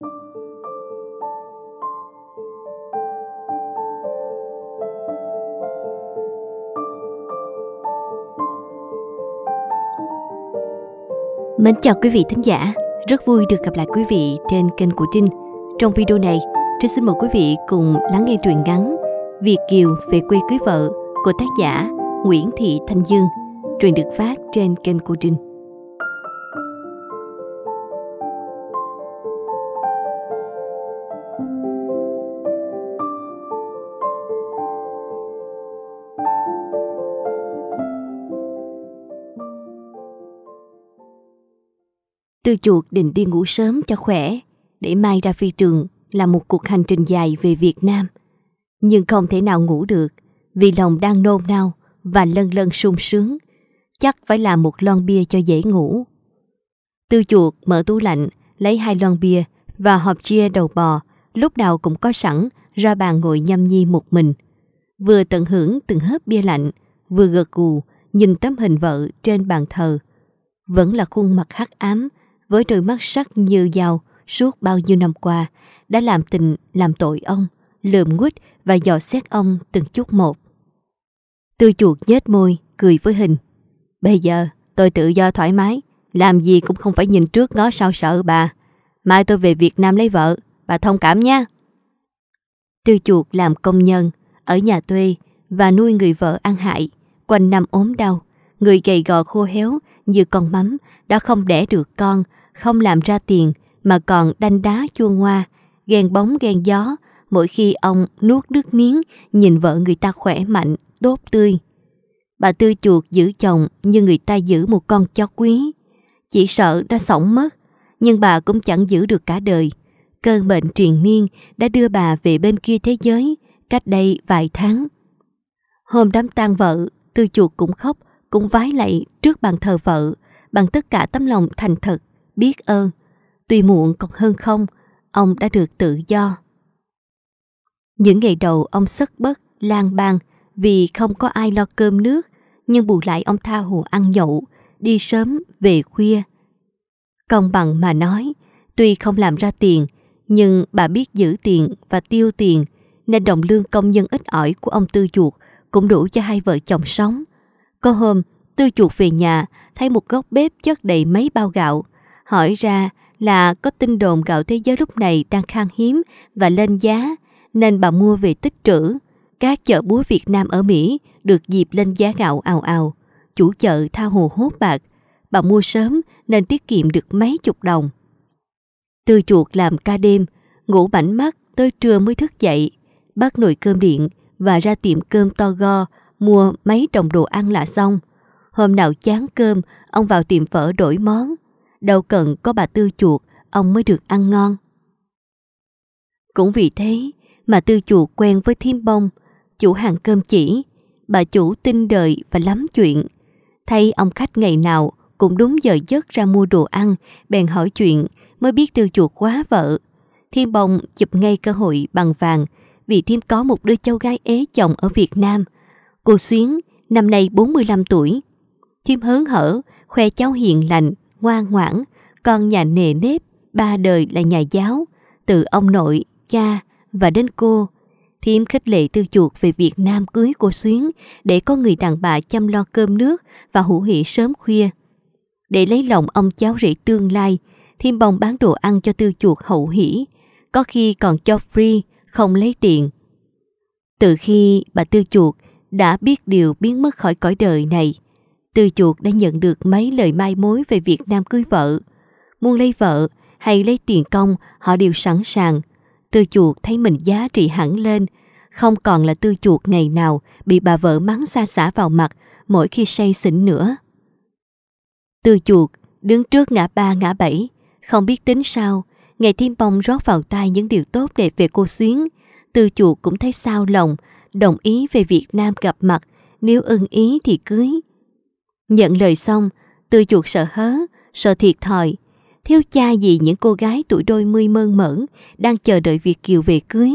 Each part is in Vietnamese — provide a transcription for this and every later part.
Mến chào quý vị thính giả, rất vui được gặp lại quý vị trên kênh của Trinh. Trong video này, Trinh xin mời quý vị cùng lắng nghe truyện ngắn Việt Kiều về quê cưới vợ của tác giả Nguyễn Thị Thanh Dương. Truyện được phát trên kênh của Trinh. Tư chuột định đi ngủ sớm cho khỏe, để mai ra phi trường là một cuộc hành trình dài về Việt Nam. Nhưng không thể nào ngủ được, vì lòng đang nôn nao và lân lân sung sướng. Chắc phải làm một lon bia cho dễ ngủ. Tư chuột mở tủ lạnh, lấy hai lon bia và hộp chia đầu bò, lúc nào cũng có sẵn, ra bàn ngồi nhâm nhi một mình. Vừa tận hưởng từng hớp bia lạnh, vừa gật gù, nhìn tấm hình vợ trên bàn thờ. Vẫn là khuôn mặt hắc ám, với đôi mắt sắc như dao suốt bao nhiêu năm qua đã làm tình làm tội ông, lườm nguýt và dò xét ông từng chút một. Tư chuột nhếch môi, cười với hình. Bây giờ tôi tự do thoải mái, làm gì cũng không phải nhìn trước ngó sau sợ bà. Mai tôi về Việt Nam lấy vợ, bà thông cảm nha. Tư chuột làm công nhân, ở nhà thuê và nuôi người vợ ăn hại, quanh năm ốm đau, người gầy gò khô héo như con mắm, đã không đẻ được con không làm ra tiền mà còn đanh đá chua ngoa, ghen bóng ghen gió mỗi khi ông nuốt nước miếng nhìn vợ người ta khỏe mạnh, tốt tươi. Bà tươi chuột giữ chồng như người ta giữ một con chó quý. Chỉ sợ đã sống mất, nhưng bà cũng chẳng giữ được cả đời. Cơn bệnh triền miên đã đưa bà về bên kia thế giới cách đây vài tháng. Hôm đám tang vợ, tư chuột cũng khóc, cũng vái lạy trước bàn thờ vợ bằng tất cả tấm lòng thành thật biết ơn. Tuy muộn còn hơn không, ông đã được tự do. Những ngày đầu ông sất bất, lang bang vì không có ai lo cơm nước, nhưng bù lại ông tha hồ ăn nhậu, đi sớm về khuya. Công bằng mà nói, tuy không làm ra tiền, nhưng bà biết giữ tiền và tiêu tiền, nên đồng lương công nhân ít ỏi của ông Tư Chuột cũng đủ cho hai vợ chồng sống. Có hôm, Tư Chuột về nhà, thấy một góc bếp chất đầy mấy bao gạo, Hỏi ra là có tin đồn gạo thế giới lúc này đang khan hiếm và lên giá, nên bà mua về tích trữ. Các chợ búa Việt Nam ở Mỹ được dịp lên giá gạo ào ào. Chủ chợ tha hồ hốt bạc. Bà mua sớm nên tiết kiệm được mấy chục đồng. từ chuột làm ca đêm, ngủ bảnh mắt tới trưa mới thức dậy, bắt nồi cơm điện và ra tiệm cơm to go mua mấy đồng đồ ăn là xong. Hôm nào chán cơm, ông vào tiệm phở đổi món đâu cần có bà Tư chuột, ông mới được ăn ngon. Cũng vì thế mà Tư chuột quen với Thiêm Bông, chủ hàng cơm chỉ, bà chủ tin đời và lắm chuyện. Thay ông khách ngày nào cũng đúng giờ giấc ra mua đồ ăn, bèn hỏi chuyện mới biết Tư chuột quá vợ. Thiêm Bông chụp ngay cơ hội bằng vàng vì Thiêm có một đứa cháu gái ế chồng ở Việt Nam. Cô Xuyến, năm nay 45 tuổi. Thiêm hớn hở, khoe cháu hiền lành, ngoan ngoãn, con nhà nề nếp, ba đời là nhà giáo, từ ông nội, cha và đến cô. Thiếm khích lệ tư chuột về Việt Nam cưới cô Xuyến để có người đàn bà chăm lo cơm nước và hữu hỷ sớm khuya. Để lấy lòng ông cháu rể tương lai, Thiêm bồng bán đồ ăn cho tư chuột hậu hỷ, có khi còn cho free, không lấy tiền. Từ khi bà tư chuột đã biết điều biến mất khỏi cõi đời này, từ chuột đã nhận được mấy lời mai mối về việc Nam cưới vợ. Muốn lấy vợ hay lấy tiền công họ đều sẵn sàng. Tư chuột thấy mình giá trị hẳn lên, không còn là tư chuột ngày nào bị bà vợ mắng xa xả vào mặt mỗi khi say xỉn nữa. Tư chuột đứng trước ngã ba ngã bảy, không biết tính sao, ngày thiên bông rót vào tai những điều tốt đẹp về cô Xuyến. Tư chuột cũng thấy sao lòng, đồng ý về việc Nam gặp mặt, nếu ưng ý thì cưới. Nhận lời xong, tư chuột sợ hớ, sợ thiệt thòi, thiếu cha gì những cô gái tuổi đôi mươi mơn mởn đang chờ đợi Việt Kiều về cưới.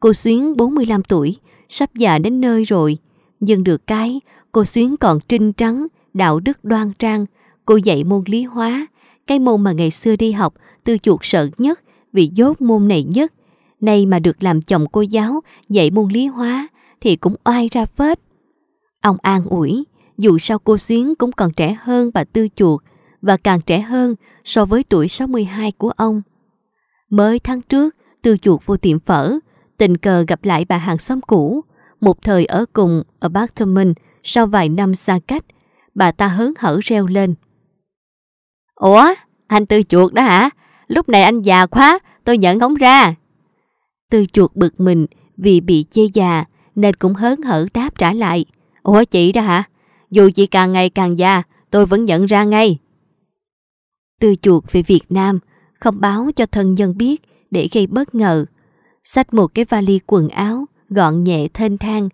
Cô Xuyến 45 tuổi, sắp già đến nơi rồi, nhưng được cái, cô Xuyến còn trinh trắng, đạo đức đoan trang, cô dạy môn lý hóa, cái môn mà ngày xưa đi học tư chuột sợ nhất vì dốt môn này nhất. Nay mà được làm chồng cô giáo dạy môn lý hóa thì cũng oai ra phết. Ông an ủi, dù sao cô Xuyến cũng còn trẻ hơn bà Tư Chuột và càng trẻ hơn so với tuổi 62 của ông. Mới tháng trước, Tư Chuột vô tiệm phở, tình cờ gặp lại bà hàng xóm cũ, một thời ở cùng ở Bartomin sau vài năm xa cách, bà ta hớn hở reo lên. Ủa, anh Tư Chuột đó hả? Lúc này anh già quá, tôi nhận không ra. Tư Chuột bực mình vì bị chê già nên cũng hớn hở đáp trả lại. Ủa chị đó hả? dù chị càng ngày càng già, tôi vẫn nhận ra ngay. Tư chuột về Việt Nam, không báo cho thân nhân biết để gây bất ngờ. Xách một cái vali quần áo, gọn nhẹ thênh thang.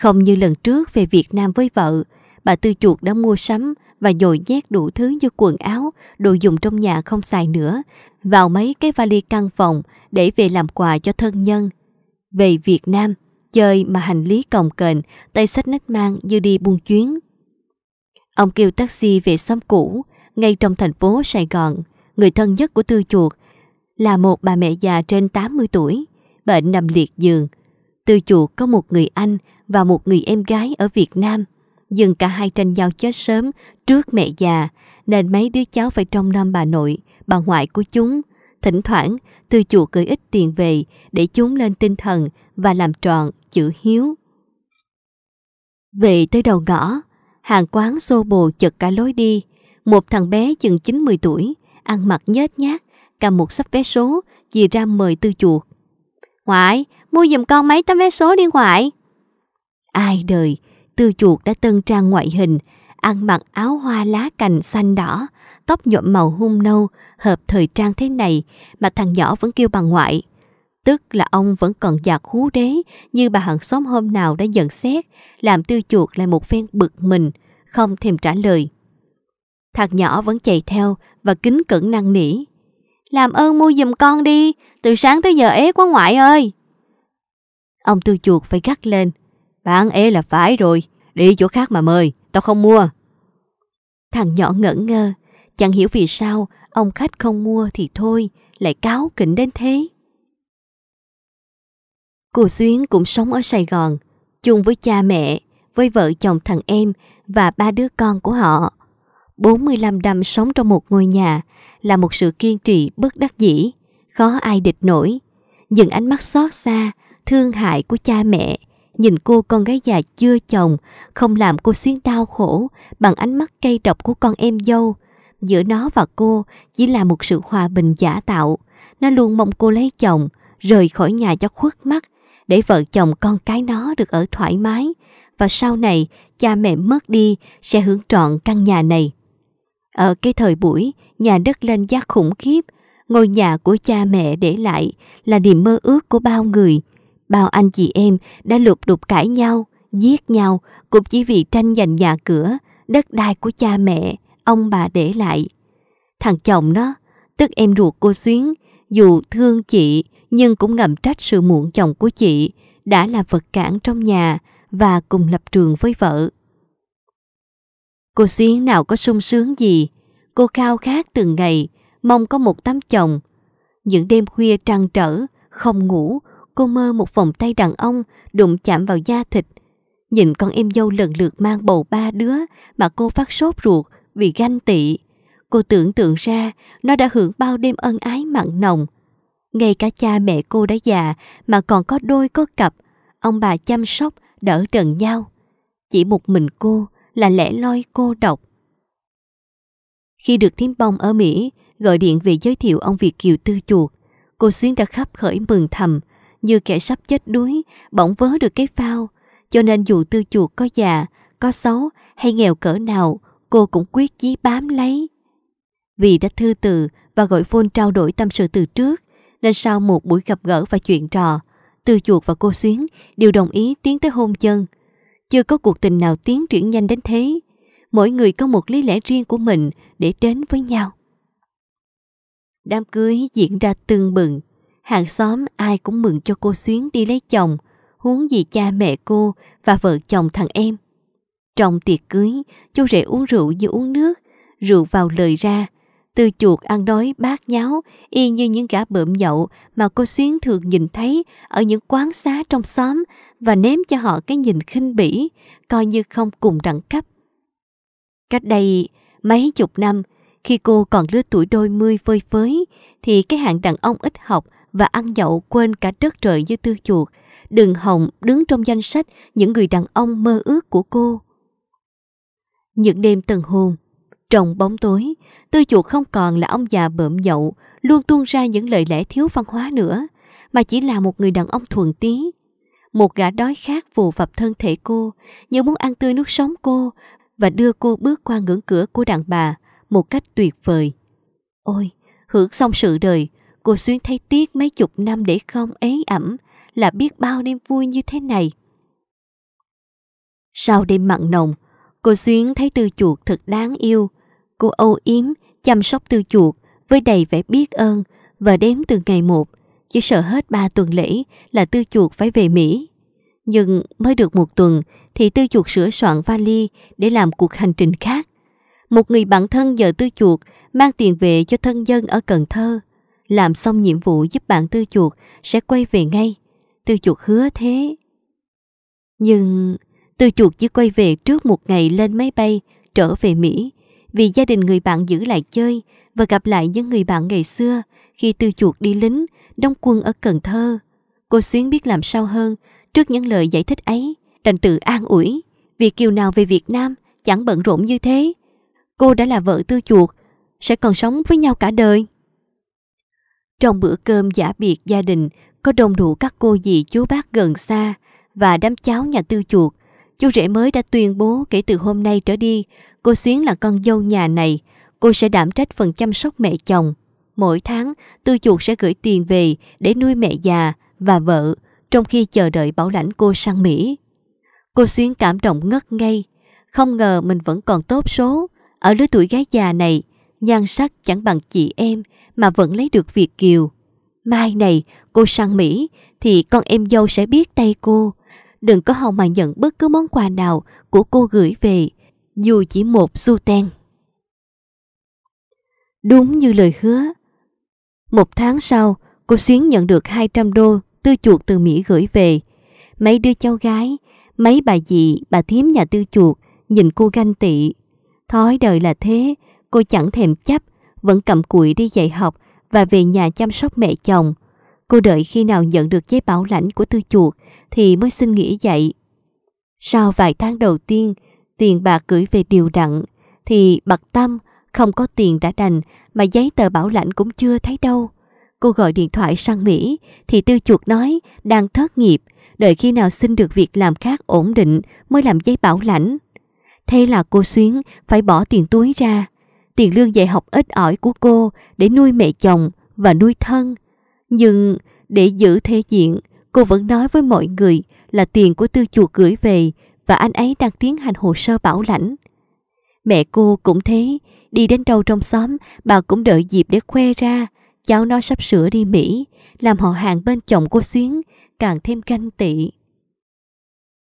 Không như lần trước về Việt Nam với vợ, bà Tư chuột đã mua sắm và dồi nhét đủ thứ như quần áo, đồ dùng trong nhà không xài nữa, vào mấy cái vali căn phòng để về làm quà cho thân nhân. Về Việt Nam, chơi mà hành lý cồng kềnh, tay sách nách mang như đi buôn chuyến. Ông kêu taxi về xóm cũ, ngay trong thành phố Sài Gòn. Người thân nhất của Tư Chuột là một bà mẹ già trên 80 tuổi, bệnh nằm liệt giường. Tư Chuột có một người anh và một người em gái ở Việt Nam. Nhưng cả hai tranh nhau chết sớm trước mẹ già, nên mấy đứa cháu phải trông nom bà nội, bà ngoại của chúng. Thỉnh thoảng, Tư Chuột gửi ít tiền về để chúng lên tinh thần và làm tròn chữ hiếu. Về tới đầu ngõ, hàng quán xô bồ chật cả lối đi. Một thằng bé chừng 9-10 tuổi, ăn mặc nhếch nhác, cầm một sắp vé số, dì ra mời tư chuột. Ngoại, mua giùm con mấy tấm vé số đi ngoại. Ai đời, tư chuột đã tân trang ngoại hình, ăn mặc áo hoa lá cành xanh đỏ, tóc nhuộm màu hung nâu, hợp thời trang thế này mà thằng nhỏ vẫn kêu bằng ngoại. Tức là ông vẫn còn giặc hú đế như bà hàng xóm hôm nào đã nhận xét, làm tiêu chuột lại một phen bực mình, không thèm trả lời. Thằng nhỏ vẫn chạy theo và kính cẩn năng nỉ. Làm ơn mua giùm con đi, từ sáng tới giờ ế quá ngoại ơi. Ông tiêu chuột phải gắt lên. Bán ế là phải rồi, đi chỗ khác mà mời, tao không mua. Thằng nhỏ ngẩn ngơ, chẳng hiểu vì sao ông khách không mua thì thôi, lại cáo kỉnh đến thế. Cô Xuyến cũng sống ở Sài Gòn, chung với cha mẹ, với vợ chồng thằng em và ba đứa con của họ. 45 năm sống trong một ngôi nhà là một sự kiên trì bất đắc dĩ, khó ai địch nổi. Những ánh mắt xót xa, thương hại của cha mẹ, nhìn cô con gái già chưa chồng không làm cô xuyến đau khổ bằng ánh mắt cay độc của con em dâu. Giữa nó và cô chỉ là một sự hòa bình giả tạo. Nó luôn mong cô lấy chồng, rời khỏi nhà cho khuất mắt để vợ chồng con cái nó được ở thoải mái và sau này cha mẹ mất đi sẽ hưởng trọn căn nhà này. Ở cái thời buổi, nhà đất lên giá khủng khiếp, ngôi nhà của cha mẹ để lại là niềm mơ ước của bao người. Bao anh chị em đã lục đục cãi nhau, giết nhau cũng chỉ vì tranh giành nhà cửa, đất đai của cha mẹ, ông bà để lại. Thằng chồng nó, tức em ruột cô Xuyến, dù thương chị nhưng cũng ngậm trách sự muộn chồng của chị đã là vật cản trong nhà và cùng lập trường với vợ. Cô Xuyến nào có sung sướng gì, cô khao khát từng ngày, mong có một tấm chồng. Những đêm khuya trăng trở, không ngủ, cô mơ một vòng tay đàn ông đụng chạm vào da thịt. Nhìn con em dâu lần lượt mang bầu ba đứa mà cô phát sốt ruột vì ganh tị. Cô tưởng tượng ra nó đã hưởng bao đêm ân ái mặn nồng, ngay cả cha mẹ cô đã già mà còn có đôi có cặp, ông bà chăm sóc, đỡ đần nhau. Chỉ một mình cô là lẻ loi cô độc. Khi được Thiếm Bông ở Mỹ gọi điện về giới thiệu ông Việt Kiều Tư Chuột, cô Xuyến đã khắp khởi mừng thầm, như kẻ sắp chết đuối, bỗng vớ được cái phao. Cho nên dù Tư Chuột có già, có xấu hay nghèo cỡ nào, cô cũng quyết chí bám lấy. Vì đã thư từ và gọi phone trao đổi tâm sự từ trước, nên sau một buổi gặp gỡ và chuyện trò, Tư Chuột và cô Xuyến đều đồng ý tiến tới hôn chân. Chưa có cuộc tình nào tiến triển nhanh đến thế. Mỗi người có một lý lẽ riêng của mình để đến với nhau. Đám cưới diễn ra tưng bừng. Hàng xóm ai cũng mừng cho cô Xuyến đi lấy chồng, huống gì cha mẹ cô và vợ chồng thằng em. Trong tiệc cưới, chú rể uống rượu như uống nước, rượu vào lời ra, Tư chuột ăn đói bát nháo, y như những gã bợm nhậu mà cô Xuyến thường nhìn thấy ở những quán xá trong xóm và ném cho họ cái nhìn khinh bỉ, coi như không cùng đẳng cấp. Cách đây mấy chục năm, khi cô còn lứa tuổi đôi mươi phơi phới, thì cái hạng đàn ông ít học và ăn nhậu quên cả đất trời như tư chuột, đừng hồng đứng trong danh sách những người đàn ông mơ ước của cô. Những đêm tần hồn, trong bóng tối, tư chuột không còn là ông già bợm dậu, luôn tuôn ra những lời lẽ thiếu văn hóa nữa, mà chỉ là một người đàn ông thuần tí. Một gã đói khát vù vập thân thể cô, như muốn ăn tươi nuốt sống cô và đưa cô bước qua ngưỡng cửa của đàn bà một cách tuyệt vời. Ôi, hưởng xong sự đời, cô xuyên thấy tiếc mấy chục năm để không ế ẩm là biết bao đêm vui như thế này. Sau đêm mặn nồng, cô xuyến thấy tư chuột thật đáng yêu, Cô âu yếm, chăm sóc tư chuột với đầy vẻ biết ơn và đếm từ ngày một. Chỉ sợ hết ba tuần lễ là tư chuột phải về Mỹ. Nhưng mới được một tuần thì tư chuột sửa soạn vali để làm cuộc hành trình khác. Một người bạn thân nhờ tư chuột mang tiền về cho thân dân ở Cần Thơ. Làm xong nhiệm vụ giúp bạn tư chuột sẽ quay về ngay. Tư chuột hứa thế. Nhưng tư chuột chỉ quay về trước một ngày lên máy bay trở về Mỹ vì gia đình người bạn giữ lại chơi và gặp lại những người bạn ngày xưa khi tư chuột đi lính, đóng quân ở Cần Thơ. Cô Xuyến biết làm sao hơn trước những lời giải thích ấy, đành tự an ủi. Vì kiều nào về Việt Nam chẳng bận rộn như thế. Cô đã là vợ tư chuột, sẽ còn sống với nhau cả đời. Trong bữa cơm giả biệt gia đình, có đông đủ các cô dì chú bác gần xa và đám cháu nhà tư chuột Chú rể mới đã tuyên bố kể từ hôm nay trở đi, cô Xuyến là con dâu nhà này, cô sẽ đảm trách phần chăm sóc mẹ chồng. Mỗi tháng, Tư Chuột sẽ gửi tiền về để nuôi mẹ già và vợ, trong khi chờ đợi bảo lãnh cô sang Mỹ. Cô Xuyến cảm động ngất ngây, không ngờ mình vẫn còn tốt số. Ở lứa tuổi gái già này, nhan sắc chẳng bằng chị em mà vẫn lấy được Việt Kiều. Mai này cô sang Mỹ thì con em dâu sẽ biết tay cô, đừng có hòng mà nhận bất cứ món quà nào của cô gửi về, dù chỉ một xu ten. Đúng như lời hứa. Một tháng sau, cô Xuyến nhận được 200 đô tư chuột từ Mỹ gửi về. Mấy đứa cháu gái, mấy bà dì, bà thím nhà tư chuột nhìn cô ganh tị. Thói đời là thế, cô chẳng thèm chấp, vẫn cầm cụi đi dạy học và về nhà chăm sóc mẹ chồng. Cô đợi khi nào nhận được giấy bảo lãnh của tư chuột thì mới xin nghỉ dạy. Sau vài tháng đầu tiên, tiền bạc gửi về điều đặn, thì bạc tâm không có tiền đã đành mà giấy tờ bảo lãnh cũng chưa thấy đâu. Cô gọi điện thoại sang Mỹ thì tư chuột nói đang thất nghiệp, đợi khi nào xin được việc làm khác ổn định mới làm giấy bảo lãnh. Thế là cô xuyến phải bỏ tiền túi ra, tiền lương dạy học ít ỏi của cô để nuôi mẹ chồng và nuôi thân. Nhưng để giữ thể diện, cô vẫn nói với mọi người là tiền của tư chuột gửi về và anh ấy đang tiến hành hồ sơ bảo lãnh. Mẹ cô cũng thế, đi đến đâu trong xóm, bà cũng đợi dịp để khoe ra, cháu nó sắp sửa đi Mỹ, làm họ hàng bên chồng cô xuyến, càng thêm canh tị.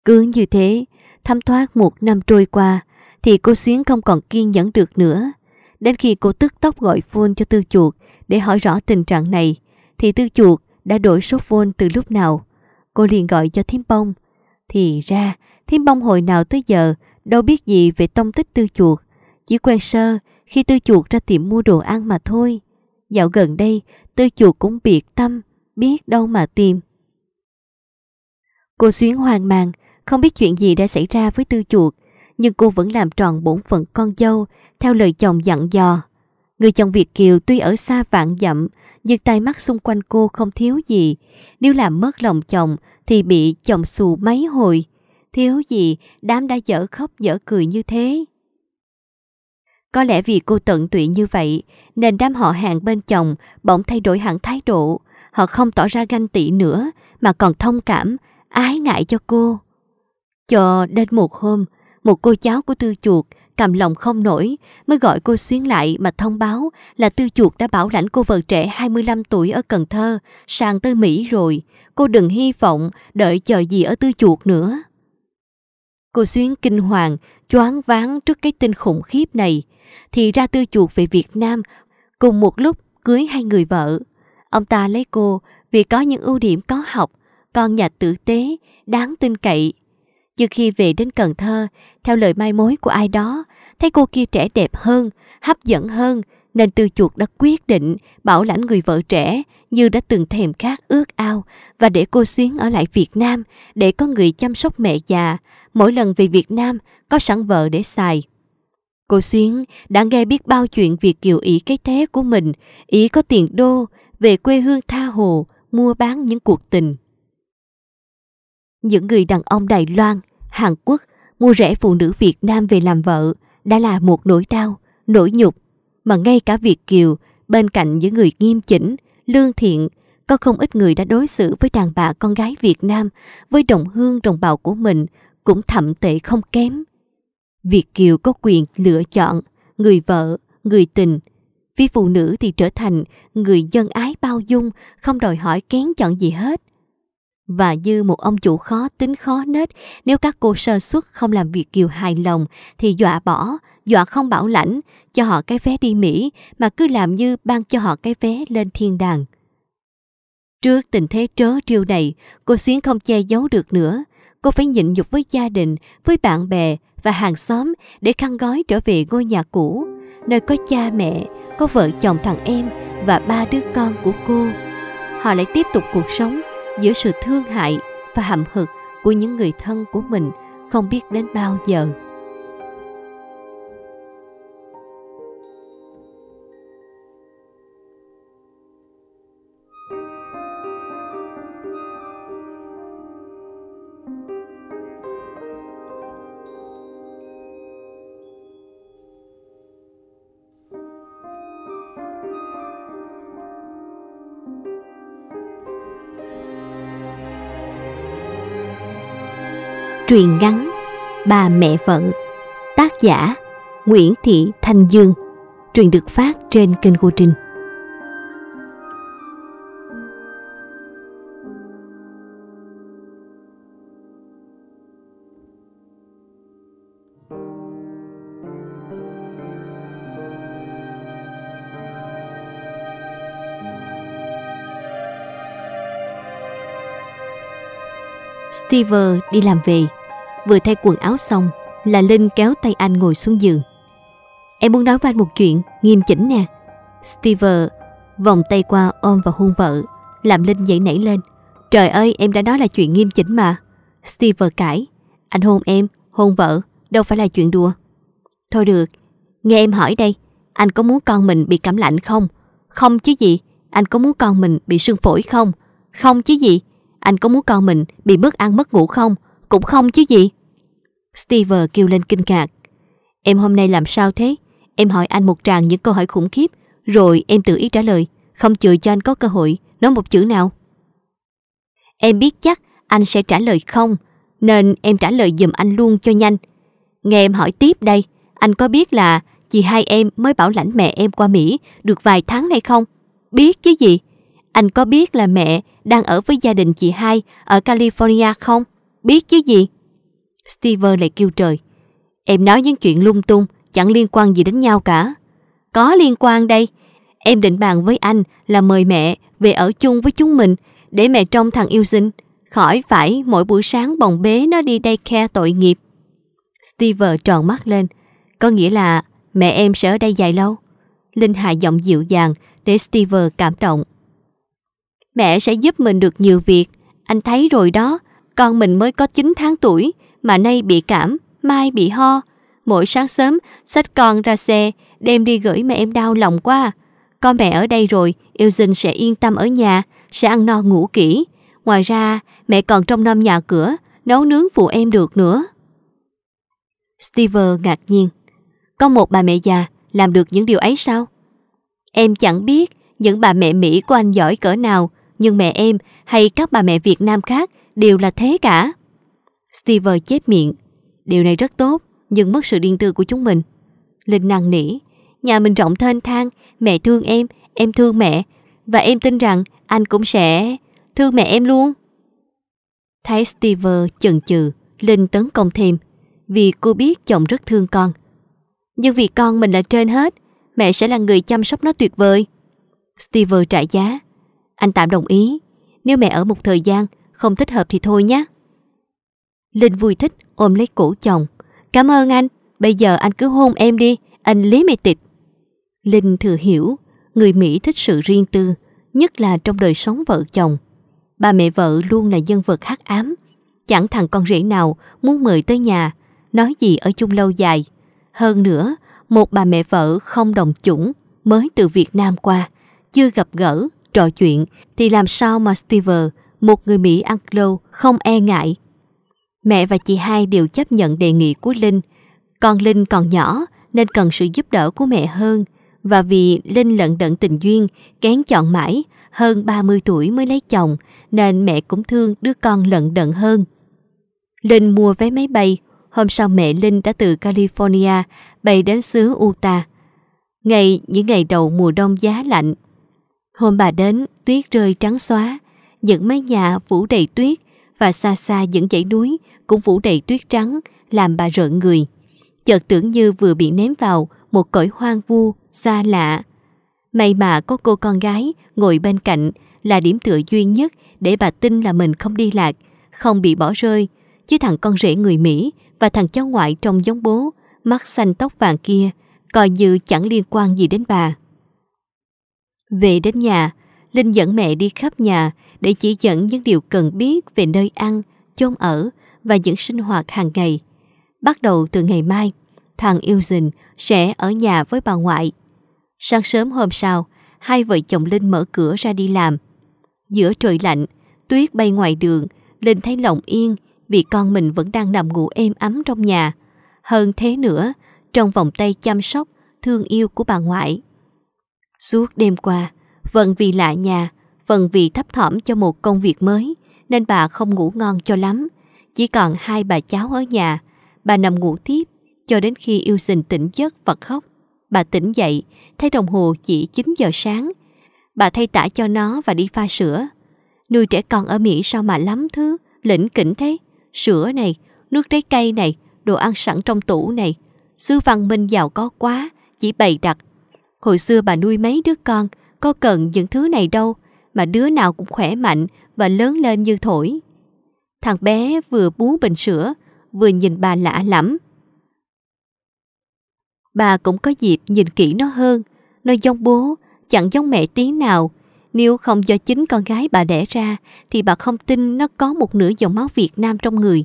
Cứ như thế, thấm thoát một năm trôi qua, thì cô xuyến không còn kiên nhẫn được nữa. Đến khi cô tức tốc gọi phone cho tư chuột để hỏi rõ tình trạng này, thì tư chuột đã đổi số phone từ lúc nào. Cô liền gọi cho Thiếm Bông. Thì ra, Thiếm Bông hồi nào tới giờ đâu biết gì về tông tích tư chuột. Chỉ quen sơ khi tư chuột ra tiệm mua đồ ăn mà thôi. Dạo gần đây, tư chuột cũng biệt tâm, biết đâu mà tìm. Cô xuyến hoang mang, không biết chuyện gì đã xảy ra với tư chuột, nhưng cô vẫn làm tròn bổn phận con dâu theo lời chồng dặn dò. Người chồng Việt Kiều tuy ở xa vạn dặm nhưng tai mắt xung quanh cô không thiếu gì. Nếu làm mất lòng chồng thì bị chồng xù mấy hồi. Thiếu gì đám đã dở khóc dở cười như thế. Có lẽ vì cô tận tụy như vậy nên đám họ hàng bên chồng bỗng thay đổi hẳn thái độ. Họ không tỏ ra ganh tị nữa mà còn thông cảm, ái ngại cho cô. Cho đến một hôm, một cô cháu của tư chuột cầm lòng không nổi, mới gọi cô xuyến lại mà thông báo là tư chuột đã bảo lãnh cô vợ trẻ 25 tuổi ở Cần Thơ sang tới Mỹ rồi. Cô đừng hy vọng đợi chờ gì ở tư chuột nữa. Cô xuyến kinh hoàng, choáng váng trước cái tin khủng khiếp này. Thì ra tư chuột về Việt Nam cùng một lúc cưới hai người vợ. Ông ta lấy cô vì có những ưu điểm có học, con nhà tử tế, đáng tin cậy, chưa khi về đến Cần Thơ, theo lời mai mối của ai đó, thấy cô kia trẻ đẹp hơn, hấp dẫn hơn, nên Tư Chuột đã quyết định bảo lãnh người vợ trẻ như đã từng thèm khát ước ao và để cô Xuyến ở lại Việt Nam để có người chăm sóc mẹ già, mỗi lần về Việt Nam có sẵn vợ để xài. Cô Xuyến đã nghe biết bao chuyện việc kiều ý cái thế của mình, ý có tiền đô, về quê hương tha hồ, mua bán những cuộc tình. Những người đàn ông Đài Loan, Hàn Quốc mua rẻ phụ nữ Việt Nam về làm vợ đã là một nỗi đau, nỗi nhục. Mà ngay cả Việt Kiều, bên cạnh những người nghiêm chỉnh, lương thiện, có không ít người đã đối xử với đàn bà con gái Việt Nam, với đồng hương đồng bào của mình cũng thậm tệ không kém. Việt Kiều có quyền lựa chọn người vợ, người tình. Phía phụ nữ thì trở thành người dân ái bao dung, không đòi hỏi kén chọn gì hết. Và như một ông chủ khó tính khó nết, nếu các cô sơ xuất không làm việc kiều hài lòng thì dọa bỏ, dọa không bảo lãnh, cho họ cái vé đi Mỹ mà cứ làm như ban cho họ cái vé lên thiên đàng. Trước tình thế trớ trêu này, cô Xuyến không che giấu được nữa. Cô phải nhịn nhục với gia đình, với bạn bè và hàng xóm để khăn gói trở về ngôi nhà cũ, nơi có cha mẹ, có vợ chồng thằng em và ba đứa con của cô. Họ lại tiếp tục cuộc sống giữa sự thương hại và hậm hực của những người thân của mình không biết đến bao giờ Truyền ngắn Bà mẹ vợ Tác giả Nguyễn Thị Thanh Dương truyền được phát trên kênh Cô Trình. Steve đi làm về Vừa thay quần áo xong là Linh kéo tay anh ngồi xuống giường. Em muốn nói với anh một chuyện, nghiêm chỉnh nè. Steve vòng tay qua ôm và hôn vợ, làm Linh dậy nảy lên. Trời ơi, em đã nói là chuyện nghiêm chỉnh mà. Steve cãi, anh hôn em, hôn vợ, đâu phải là chuyện đùa. Thôi được, nghe em hỏi đây, anh có muốn con mình bị cảm lạnh không? Không chứ gì, anh có muốn con mình bị sương phổi không? Không chứ gì, anh có muốn con mình bị mất ăn mất ngủ không? cũng không chứ gì. Steve kêu lên kinh ngạc. Em hôm nay làm sao thế? Em hỏi anh một tràng những câu hỏi khủng khiếp, rồi em tự ý trả lời, không chừa cho anh có cơ hội, nói một chữ nào. Em biết chắc anh sẽ trả lời không, nên em trả lời giùm anh luôn cho nhanh. Nghe em hỏi tiếp đây, anh có biết là chị hai em mới bảo lãnh mẹ em qua Mỹ được vài tháng nay không? Biết chứ gì? Anh có biết là mẹ đang ở với gia đình chị hai ở California không? biết chứ gì. Steve lại kêu trời. Em nói những chuyện lung tung, chẳng liên quan gì đến nhau cả. Có liên quan đây. Em định bàn với anh là mời mẹ về ở chung với chúng mình để mẹ trông thằng yêu sinh. Khỏi phải mỗi buổi sáng bồng bế nó đi đây khe tội nghiệp. Steve tròn mắt lên. Có nghĩa là mẹ em sẽ ở đây dài lâu. Linh hạ giọng dịu dàng để Steve cảm động. Mẹ sẽ giúp mình được nhiều việc. Anh thấy rồi đó, con mình mới có 9 tháng tuổi, mà nay bị cảm, mai bị ho. Mỗi sáng sớm, xách con ra xe, đem đi gửi mà em đau lòng quá. Có mẹ ở đây rồi, yêu dinh sẽ yên tâm ở nhà, sẽ ăn no ngủ kỹ. Ngoài ra, mẹ còn trong năm nhà cửa, nấu nướng phụ em được nữa. Steve ngạc nhiên. Có một bà mẹ già làm được những điều ấy sao? Em chẳng biết những bà mẹ Mỹ của anh giỏi cỡ nào, nhưng mẹ em hay các bà mẹ Việt Nam khác đều là thế cả. Steve chép miệng. Điều này rất tốt, nhưng mất sự điên tư của chúng mình. Linh năng nỉ. Nhà mình rộng thênh thang, mẹ thương em, em thương mẹ. Và em tin rằng anh cũng sẽ thương mẹ em luôn. Thấy Steve chần chừ, Linh tấn công thêm. Vì cô biết chồng rất thương con. Nhưng vì con mình là trên hết, mẹ sẽ là người chăm sóc nó tuyệt vời. Steve trả giá. Anh tạm đồng ý. Nếu mẹ ở một thời gian, không thích hợp thì thôi nhé. Linh vui thích ôm lấy cổ chồng. Cảm ơn anh, bây giờ anh cứ hôn em đi, anh lý mày tịch. Linh thừa hiểu, người Mỹ thích sự riêng tư, nhất là trong đời sống vợ chồng. bà mẹ vợ luôn là nhân vật hắc ám, chẳng thằng con rể nào muốn mời tới nhà, nói gì ở chung lâu dài. Hơn nữa, một bà mẹ vợ không đồng chủng mới từ Việt Nam qua, chưa gặp gỡ, trò chuyện thì làm sao mà Steve một người Mỹ ăn lâu không e ngại. Mẹ và chị hai đều chấp nhận đề nghị của Linh. Con Linh còn nhỏ nên cần sự giúp đỡ của mẹ hơn và vì Linh lận đận tình duyên, kén chọn mãi, hơn 30 tuổi mới lấy chồng nên mẹ cũng thương đứa con lận đận hơn. Linh mua vé máy bay, hôm sau mẹ Linh đã từ California bay đến xứ Utah. Ngày những ngày đầu mùa đông giá lạnh. Hôm bà đến, tuyết rơi trắng xóa, những mái nhà phủ đầy tuyết và xa xa những dãy núi cũng phủ đầy tuyết trắng làm bà rợn người. Chợt tưởng như vừa bị ném vào một cõi hoang vu, xa lạ. May mà có cô con gái ngồi bên cạnh là điểm tựa duy nhất để bà tin là mình không đi lạc, không bị bỏ rơi. Chứ thằng con rể người Mỹ và thằng cháu ngoại trông giống bố, mắt xanh tóc vàng kia, coi như chẳng liên quan gì đến bà. Về đến nhà, Linh dẫn mẹ đi khắp nhà để chỉ dẫn những điều cần biết về nơi ăn, chôn ở và những sinh hoạt hàng ngày. Bắt đầu từ ngày mai, thằng Eugen sẽ ở nhà với bà ngoại. Sáng sớm hôm sau, hai vợ chồng Linh mở cửa ra đi làm. Giữa trời lạnh, tuyết bay ngoài đường, Linh thấy lòng yên vì con mình vẫn đang nằm ngủ êm ấm trong nhà. Hơn thế nữa, trong vòng tay chăm sóc, thương yêu của bà ngoại. Suốt đêm qua, vẫn vì lạ nhà, phần vì thấp thỏm cho một công việc mới nên bà không ngủ ngon cho lắm. Chỉ còn hai bà cháu ở nhà, bà nằm ngủ tiếp cho đến khi yêu sinh tỉnh giấc và khóc. Bà tỉnh dậy, thấy đồng hồ chỉ 9 giờ sáng. Bà thay tả cho nó và đi pha sữa. Nuôi trẻ con ở Mỹ sao mà lắm thứ, lỉnh kỉnh thế. Sữa này, nước trái cây này, đồ ăn sẵn trong tủ này. Xứ văn minh giàu có quá, chỉ bày đặt. Hồi xưa bà nuôi mấy đứa con, có cần những thứ này đâu mà đứa nào cũng khỏe mạnh và lớn lên như thổi. Thằng bé vừa bú bình sữa, vừa nhìn bà lạ lắm. Bà cũng có dịp nhìn kỹ nó hơn, nó giống bố, chẳng giống mẹ tí nào. Nếu không do chính con gái bà đẻ ra thì bà không tin nó có một nửa dòng máu Việt Nam trong người.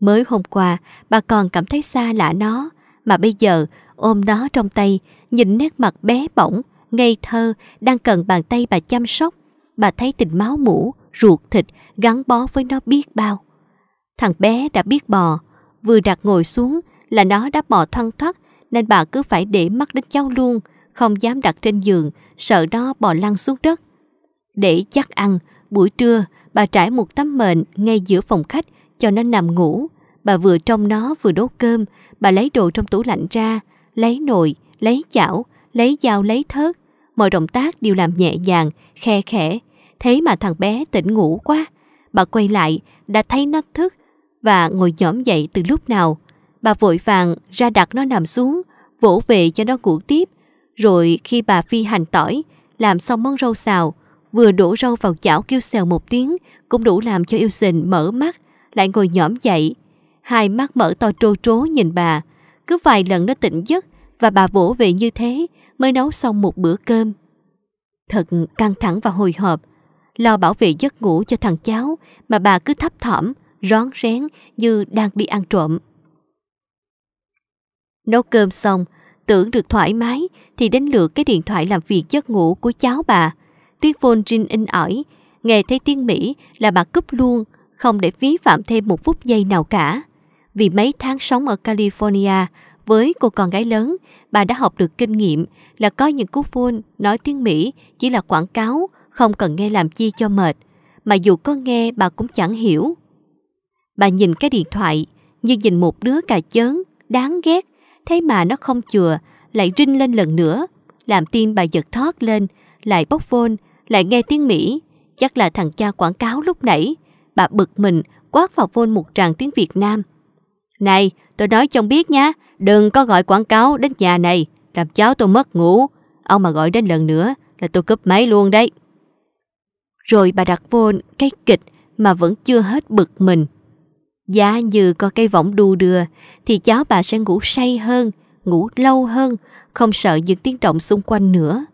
Mới hôm qua, bà còn cảm thấy xa lạ nó, mà bây giờ ôm nó trong tay, nhìn nét mặt bé bỏng, ngây thơ, đang cần bàn tay bà chăm sóc, bà thấy tình máu mũ, ruột thịt gắn bó với nó biết bao. Thằng bé đã biết bò, vừa đặt ngồi xuống là nó đã bò thoăn thoắt nên bà cứ phải để mắt đến cháu luôn, không dám đặt trên giường, sợ nó bò lăn xuống đất. Để chắc ăn, buổi trưa bà trải một tấm mền ngay giữa phòng khách cho nó nằm ngủ. Bà vừa trông nó vừa đốt cơm, bà lấy đồ trong tủ lạnh ra, lấy nồi, lấy chảo, lấy dao lấy thớt, mọi động tác đều làm nhẹ nhàng, khe khẽ. Thế mà thằng bé tỉnh ngủ quá. Bà quay lại, đã thấy nó thức và ngồi nhõm dậy từ lúc nào. Bà vội vàng ra đặt nó nằm xuống, vỗ về cho nó ngủ tiếp. Rồi khi bà phi hành tỏi, làm xong món rau xào, vừa đổ rau vào chảo kêu xèo một tiếng, cũng đủ làm cho yêu sình mở mắt, lại ngồi nhõm dậy. Hai mắt mở to trô trố nhìn bà, cứ vài lần nó tỉnh giấc và bà vỗ về như thế, mới nấu xong một bữa cơm. Thật căng thẳng và hồi hộp, lo bảo vệ giấc ngủ cho thằng cháu mà bà cứ thấp thỏm, rón rén như đang đi ăn trộm. Nấu cơm xong, tưởng được thoải mái thì đến lượt cái điện thoại làm việc giấc ngủ của cháu bà. Tiếng phone rinh in ỏi, nghe thấy tiếng Mỹ là bà cúp luôn, không để phí phạm thêm một phút giây nào cả. Vì mấy tháng sống ở California, với cô con gái lớn, bà đã học được kinh nghiệm là coi những cú phun nói tiếng Mỹ chỉ là quảng cáo, không cần nghe làm chi cho mệt. Mà dù có nghe bà cũng chẳng hiểu. Bà nhìn cái điện thoại như nhìn một đứa cà chớn, đáng ghét. thấy mà nó không chừa, lại rinh lên lần nữa. Làm tim bà giật thót lên, lại bốc phôn, lại nghe tiếng Mỹ. Chắc là thằng cha quảng cáo lúc nãy. Bà bực mình, quát vào phôn một tràng tiếng Việt Nam. Này, tôi nói cho ông biết nha, Đừng có gọi quảng cáo đến nhà này Làm cháu tôi mất ngủ Ông mà gọi đến lần nữa là tôi cướp máy luôn đấy Rồi bà đặt vô cái kịch Mà vẫn chưa hết bực mình Giá như có cây võng đu đưa Thì cháu bà sẽ ngủ say hơn Ngủ lâu hơn Không sợ những tiếng động xung quanh nữa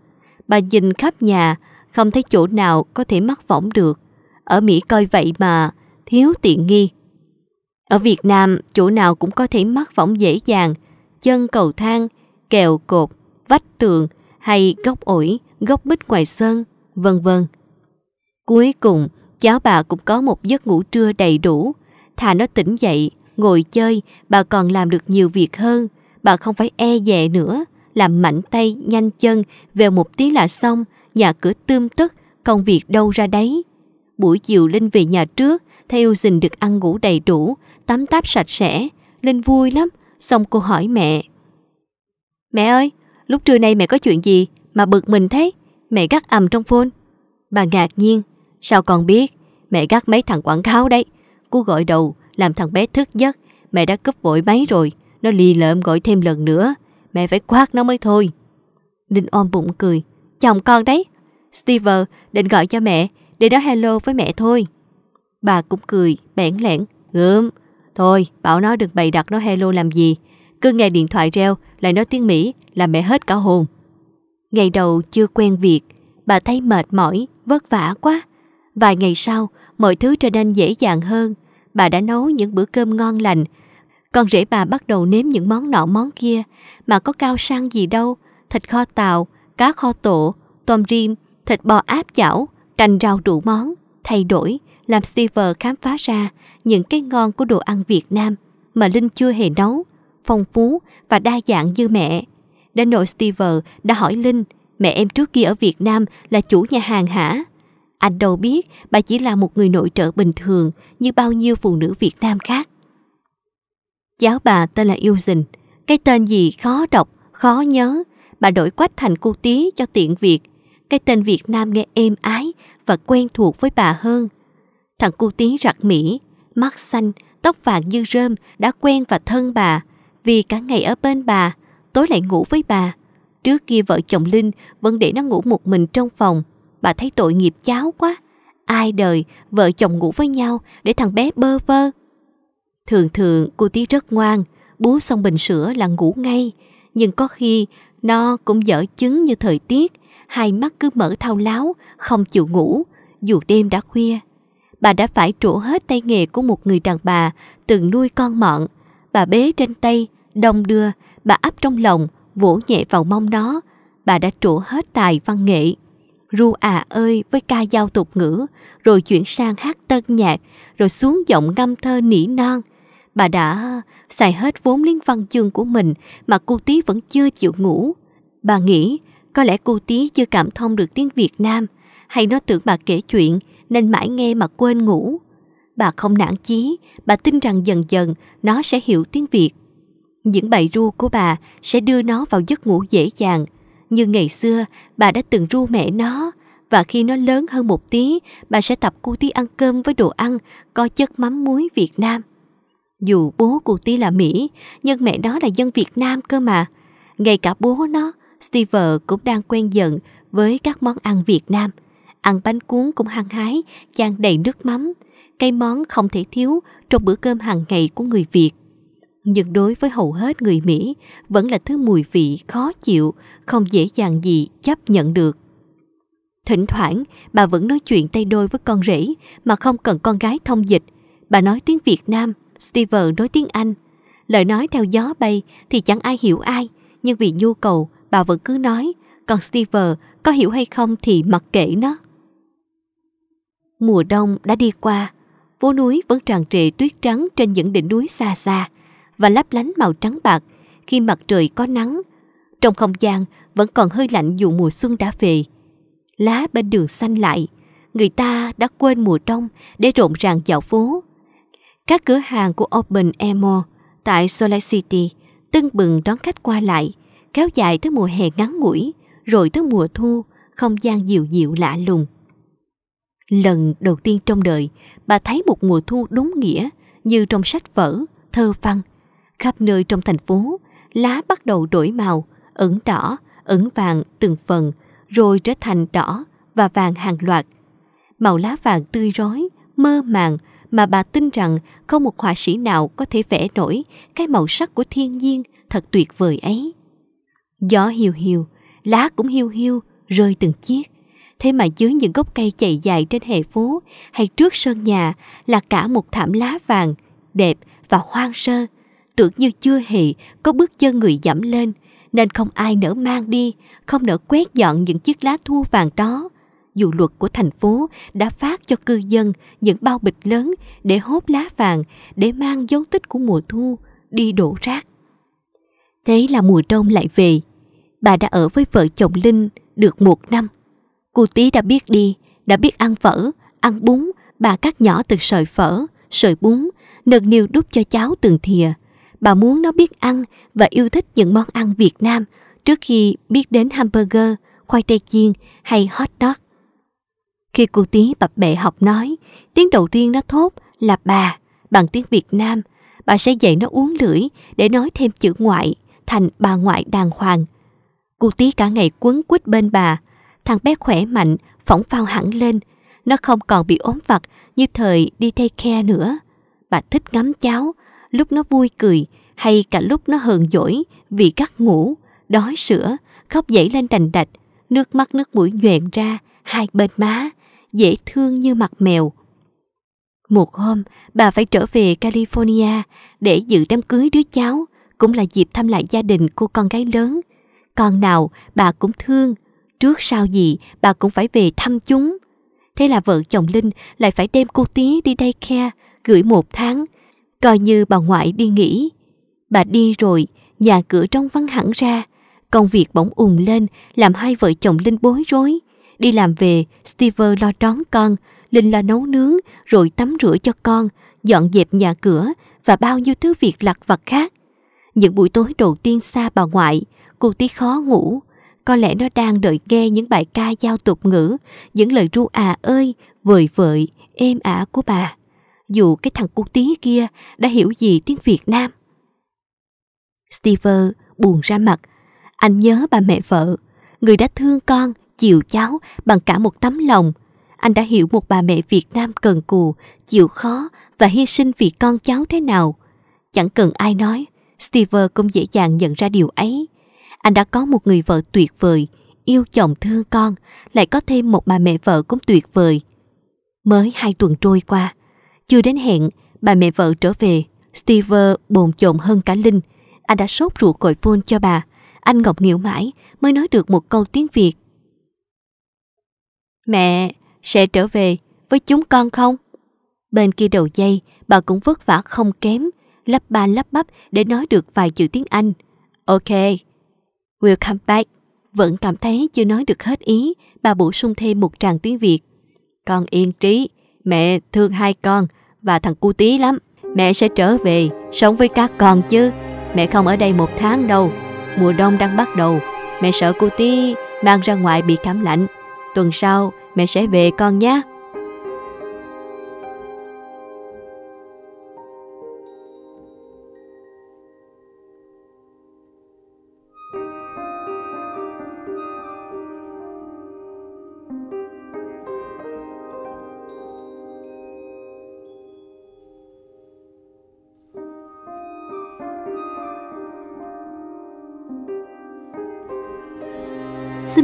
Bà nhìn khắp nhà Không thấy chỗ nào có thể mắc võng được Ở Mỹ coi vậy mà Thiếu tiện nghi ở Việt Nam, chỗ nào cũng có thể mắc võng dễ dàng, chân cầu thang, kèo cột, vách tường hay góc ổi, góc bích ngoài sân, vân vân. Cuối cùng, cháu bà cũng có một giấc ngủ trưa đầy đủ. Thà nó tỉnh dậy, ngồi chơi, bà còn làm được nhiều việc hơn. Bà không phải e dè nữa, làm mạnh tay, nhanh chân, về một tí là xong, nhà cửa tươm tất, công việc đâu ra đấy. Buổi chiều Linh về nhà trước, theo dình được ăn ngủ đầy đủ, tắm táp sạch sẽ. Linh vui lắm, xong cô hỏi mẹ. Mẹ ơi, lúc trưa nay mẹ có chuyện gì mà bực mình thế? Mẹ gắt ầm trong phone. Bà ngạc nhiên, sao còn biết? Mẹ gắt mấy thằng quảng cáo đấy. Cô gọi đầu, làm thằng bé thức giấc. Mẹ đã cướp vội máy rồi, nó lì lợm gọi thêm lần nữa. Mẹ phải quát nó mới thôi. Linh ôm bụng cười. Chồng con đấy. Steve định gọi cho mẹ để nói hello với mẹ thôi. Bà cũng cười, bẽn lẽn, gớm, Thôi, bảo nó đừng bày đặt nó hello làm gì. Cứ nghe điện thoại reo, lại nói tiếng Mỹ, là mẹ hết cả hồn. Ngày đầu chưa quen việc, bà thấy mệt mỏi, vất vả quá. Vài ngày sau, mọi thứ trở nên dễ dàng hơn. Bà đã nấu những bữa cơm ngon lành. Con rể bà bắt đầu nếm những món nọ món kia, mà có cao sang gì đâu. Thịt kho tàu, cá kho tổ, tôm rim, thịt bò áp chảo, canh rau đủ món. Thay đổi, làm Silver khám phá ra những cái ngon của đồ ăn Việt Nam mà Linh chưa hề nấu, phong phú và đa dạng như mẹ. Đến nỗi Silver đã hỏi Linh, mẹ em trước kia ở Việt Nam là chủ nhà hàng hả? Anh đâu biết bà chỉ là một người nội trợ bình thường như bao nhiêu phụ nữ Việt Nam khác. Cháu bà tên là Yêu Dình, cái tên gì khó đọc, khó nhớ. Bà đổi quách thành cô tí cho tiện việc. Cái tên Việt Nam nghe êm ái và quen thuộc với bà hơn – Thằng cu tí rặc mỹ, mắt xanh, tóc vàng như rơm đã quen và thân bà vì cả ngày ở bên bà, tối lại ngủ với bà. Trước kia vợ chồng Linh vẫn để nó ngủ một mình trong phòng. Bà thấy tội nghiệp cháu quá. Ai đời vợ chồng ngủ với nhau để thằng bé bơ vơ. Thường thường cô tí rất ngoan, bú xong bình sữa là ngủ ngay. Nhưng có khi nó cũng dở chứng như thời tiết, hai mắt cứ mở thao láo, không chịu ngủ, dù đêm đã khuya bà đã phải trổ hết tay nghề của một người đàn bà từng nuôi con mọn. Bà bế trên tay, đông đưa, bà áp trong lòng, vỗ nhẹ vào mông nó. Bà đã trổ hết tài văn nghệ. Ru à ơi với ca dao tục ngữ, rồi chuyển sang hát tân nhạc, rồi xuống giọng ngâm thơ nỉ non. Bà đã xài hết vốn liên văn chương của mình mà cô tí vẫn chưa chịu ngủ. Bà nghĩ có lẽ cô tí chưa cảm thông được tiếng Việt Nam hay nó tưởng bà kể chuyện nên mãi nghe mà quên ngủ. Bà không nản chí, bà tin rằng dần dần nó sẽ hiểu tiếng Việt. Những bài ru của bà sẽ đưa nó vào giấc ngủ dễ dàng. Như ngày xưa, bà đã từng ru mẹ nó, và khi nó lớn hơn một tí, bà sẽ tập cu tí ăn cơm với đồ ăn có chất mắm muối Việt Nam. Dù bố cụ tí là Mỹ, nhưng mẹ nó là dân Việt Nam cơ mà. Ngay cả bố nó, Steve cũng đang quen dần với các món ăn Việt Nam – ăn bánh cuốn cũng hăng hái, chan đầy nước mắm, cái món không thể thiếu trong bữa cơm hàng ngày của người Việt. Nhưng đối với hầu hết người Mỹ, vẫn là thứ mùi vị khó chịu, không dễ dàng gì chấp nhận được. Thỉnh thoảng, bà vẫn nói chuyện tay đôi với con rể mà không cần con gái thông dịch. Bà nói tiếng Việt Nam, Steve nói tiếng Anh. Lời nói theo gió bay thì chẳng ai hiểu ai, nhưng vì nhu cầu, bà vẫn cứ nói, còn Steve có hiểu hay không thì mặc kệ nó. Mùa đông đã đi qua, phố núi vẫn tràn trề tuyết trắng trên những đỉnh núi xa xa và lấp lánh màu trắng bạc khi mặt trời có nắng. Trong không gian vẫn còn hơi lạnh dù mùa xuân đã về. Lá bên đường xanh lại, người ta đã quên mùa đông để rộn ràng dạo phố. Các cửa hàng của Open EMO tại Solar City tưng bừng đón khách qua lại, kéo dài tới mùa hè ngắn ngủi, rồi tới mùa thu, không gian dịu dịu lạ lùng. Lần đầu tiên trong đời, bà thấy một mùa thu đúng nghĩa như trong sách vở, thơ văn. Khắp nơi trong thành phố, lá bắt đầu đổi màu, ẩn đỏ, ẩn vàng từng phần, rồi trở thành đỏ và vàng hàng loạt. Màu lá vàng tươi rói, mơ màng mà bà tin rằng không một họa sĩ nào có thể vẽ nổi cái màu sắc của thiên nhiên thật tuyệt vời ấy. Gió hiu hiu, lá cũng hiu hiu, rơi từng chiếc Thế mà dưới những gốc cây chạy dài trên hệ phố hay trước sân nhà là cả một thảm lá vàng, đẹp và hoang sơ. Tưởng như chưa hề có bước chân người dẫm lên, nên không ai nỡ mang đi, không nỡ quét dọn những chiếc lá thu vàng đó. Dù luật của thành phố đã phát cho cư dân những bao bịch lớn để hốt lá vàng, để mang dấu tích của mùa thu, đi đổ rác. Thế là mùa đông lại về. Bà đã ở với vợ chồng Linh được một năm Cô tí đã biết đi, đã biết ăn phở, ăn bún, bà cắt nhỏ từng sợi phở, sợi bún, nâng niu đút cho cháu từng thìa. Bà muốn nó biết ăn và yêu thích những món ăn Việt Nam trước khi biết đến hamburger, khoai tây chiên hay hot dog. Khi cô tí bập bẹ học nói, tiếng đầu tiên nó thốt là bà, bằng tiếng Việt Nam. Bà sẽ dạy nó uống lưỡi để nói thêm chữ ngoại thành bà ngoại đàng hoàng. Cô tí cả ngày quấn quýt bên bà, thằng bé khỏe mạnh, phỏng phao hẳn lên. Nó không còn bị ốm vặt như thời đi thay khe nữa. Bà thích ngắm cháu, lúc nó vui cười hay cả lúc nó hờn dỗi vì gắt ngủ, đói sữa, khóc dậy lên đành đạch, nước mắt nước mũi nhoẹn ra hai bên má, dễ thương như mặt mèo. Một hôm, bà phải trở về California để dự đám cưới đứa cháu, cũng là dịp thăm lại gia đình của con gái lớn. Con nào bà cũng thương, trước sau gì bà cũng phải về thăm chúng. Thế là vợ chồng Linh lại phải đem cô tí đi đây khe, gửi một tháng, coi như bà ngoại đi nghỉ. Bà đi rồi, nhà cửa trong vắng hẳn ra, công việc bỗng ùn lên làm hai vợ chồng Linh bối rối. Đi làm về, Steve lo đón con, Linh lo nấu nướng, rồi tắm rửa cho con, dọn dẹp nhà cửa và bao nhiêu thứ việc lặt vặt khác. Những buổi tối đầu tiên xa bà ngoại, cô tí khó ngủ, có lẽ nó đang đợi nghe những bài ca giao tục ngữ, những lời ru à ơi, vời vợi, êm ả của bà. Dù cái thằng cu tí kia đã hiểu gì tiếng Việt Nam. Steve buồn ra mặt. Anh nhớ bà mẹ vợ, người đã thương con, chiều cháu bằng cả một tấm lòng. Anh đã hiểu một bà mẹ Việt Nam cần cù, chịu khó và hy sinh vì con cháu thế nào. Chẳng cần ai nói, Steve cũng dễ dàng nhận ra điều ấy. Anh đã có một người vợ tuyệt vời, yêu chồng thương con, lại có thêm một bà mẹ vợ cũng tuyệt vời. Mới hai tuần trôi qua, chưa đến hẹn, bà mẹ vợ trở về, Steve bồn chồn hơn cả Linh. Anh đã sốt ruột gọi phone cho bà, anh ngọc nghịu mãi mới nói được một câu tiếng Việt. Mẹ, sẽ trở về với chúng con không? Bên kia đầu dây, bà cũng vất vả không kém, lắp ba lắp bắp để nói được vài chữ tiếng Anh. Ok, Welcome back. Vẫn cảm thấy chưa nói được hết ý, bà bổ sung thêm một tràng tiếng Việt. Con yên trí, mẹ thương hai con và thằng cu tí lắm. Mẹ sẽ trở về, sống với các con chứ. Mẹ không ở đây một tháng đâu. Mùa đông đang bắt đầu, mẹ sợ cu tí mang ra ngoài bị cảm lạnh. Tuần sau, mẹ sẽ về con nhé.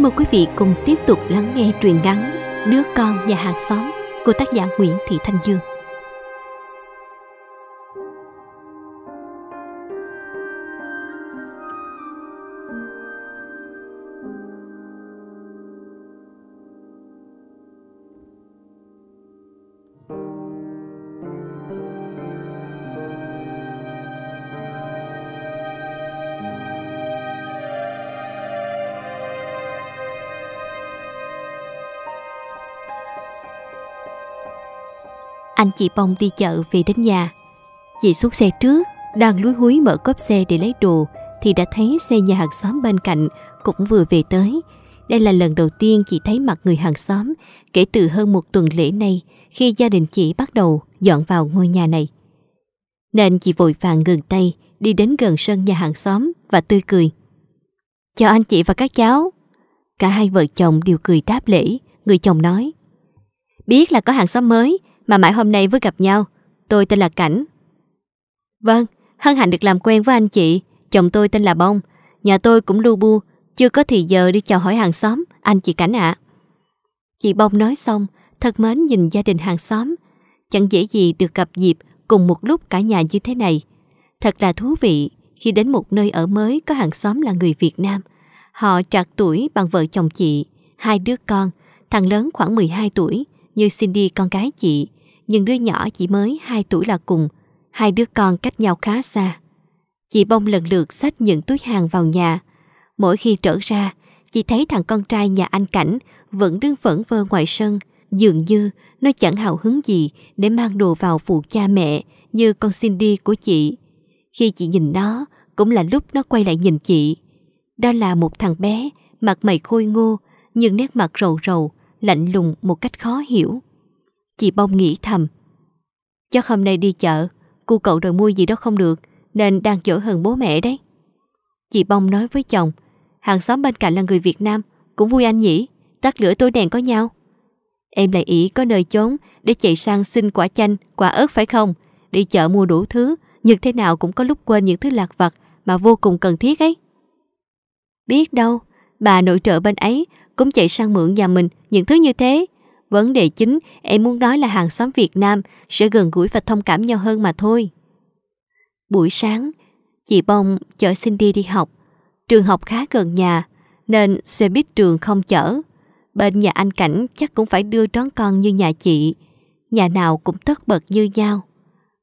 mời quý vị cùng tiếp tục lắng nghe truyện ngắn Đứa con và hàng xóm của tác giả Nguyễn Thị Thanh Dương. Anh chị Bông đi chợ về đến nhà. Chị xuống xe trước, đang lúi húi mở cốp xe để lấy đồ thì đã thấy xe nhà hàng xóm bên cạnh cũng vừa về tới. Đây là lần đầu tiên chị thấy mặt người hàng xóm kể từ hơn một tuần lễ nay khi gia đình chị bắt đầu dọn vào ngôi nhà này. Nên chị vội vàng ngừng tay đi đến gần sân nhà hàng xóm và tươi cười. Chào anh chị và các cháu. Cả hai vợ chồng đều cười đáp lễ, người chồng nói. Biết là có hàng xóm mới, mà mãi hôm nay mới gặp nhau. Tôi tên là Cảnh. Vâng, hân hạnh được làm quen với anh chị. Chồng tôi tên là Bông. Nhà tôi cũng lu bu, chưa có thì giờ đi chào hỏi hàng xóm, anh chị Cảnh ạ. Chị Bông nói xong, thật mến nhìn gia đình hàng xóm. Chẳng dễ gì được gặp dịp cùng một lúc cả nhà như thế này. Thật là thú vị khi đến một nơi ở mới có hàng xóm là người Việt Nam. Họ trạc tuổi bằng vợ chồng chị, hai đứa con, thằng lớn khoảng 12 tuổi, như Cindy con gái chị, nhưng đứa nhỏ chỉ mới 2 tuổi là cùng, hai đứa con cách nhau khá xa. Chị Bông lần lượt xách những túi hàng vào nhà. Mỗi khi trở ra, chị thấy thằng con trai nhà anh Cảnh vẫn đứng vẩn vơ ngoài sân, dường như nó chẳng hào hứng gì để mang đồ vào phụ cha mẹ như con xin đi của chị. Khi chị nhìn nó, cũng là lúc nó quay lại nhìn chị. Đó là một thằng bé, mặt mày khôi ngô, nhưng nét mặt rầu rầu, lạnh lùng một cách khó hiểu. Chị Bông nghĩ thầm. Chắc hôm nay đi chợ, cô cậu đòi mua gì đó không được, nên đang chở hơn bố mẹ đấy. Chị Bông nói với chồng, hàng xóm bên cạnh là người Việt Nam, cũng vui anh nhỉ, tắt lửa tối đèn có nhau. Em lại ý có nơi chốn để chạy sang xin quả chanh, quả ớt phải không? Đi chợ mua đủ thứ, nhưng thế nào cũng có lúc quên những thứ lạc vặt mà vô cùng cần thiết ấy. Biết đâu, bà nội trợ bên ấy cũng chạy sang mượn nhà mình những thứ như thế Vấn đề chính em muốn nói là hàng xóm Việt Nam sẽ gần gũi và thông cảm nhau hơn mà thôi. Buổi sáng, chị Bông chở Cindy đi học. Trường học khá gần nhà, nên xe buýt trường không chở. Bên nhà anh Cảnh chắc cũng phải đưa đón con như nhà chị. Nhà nào cũng tất bật như nhau.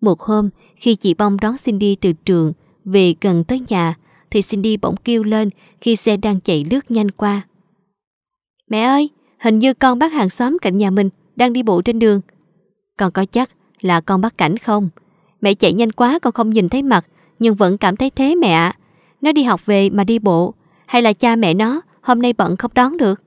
Một hôm, khi chị Bông đón Cindy từ trường về gần tới nhà, thì Cindy bỗng kêu lên khi xe đang chạy lướt nhanh qua. Mẹ ơi, Hình như con bác hàng xóm cạnh nhà mình đang đi bộ trên đường. Con có chắc là con bác cảnh không? Mẹ chạy nhanh quá con không nhìn thấy mặt nhưng vẫn cảm thấy thế mẹ ạ. Nó đi học về mà đi bộ hay là cha mẹ nó hôm nay bận không đón được.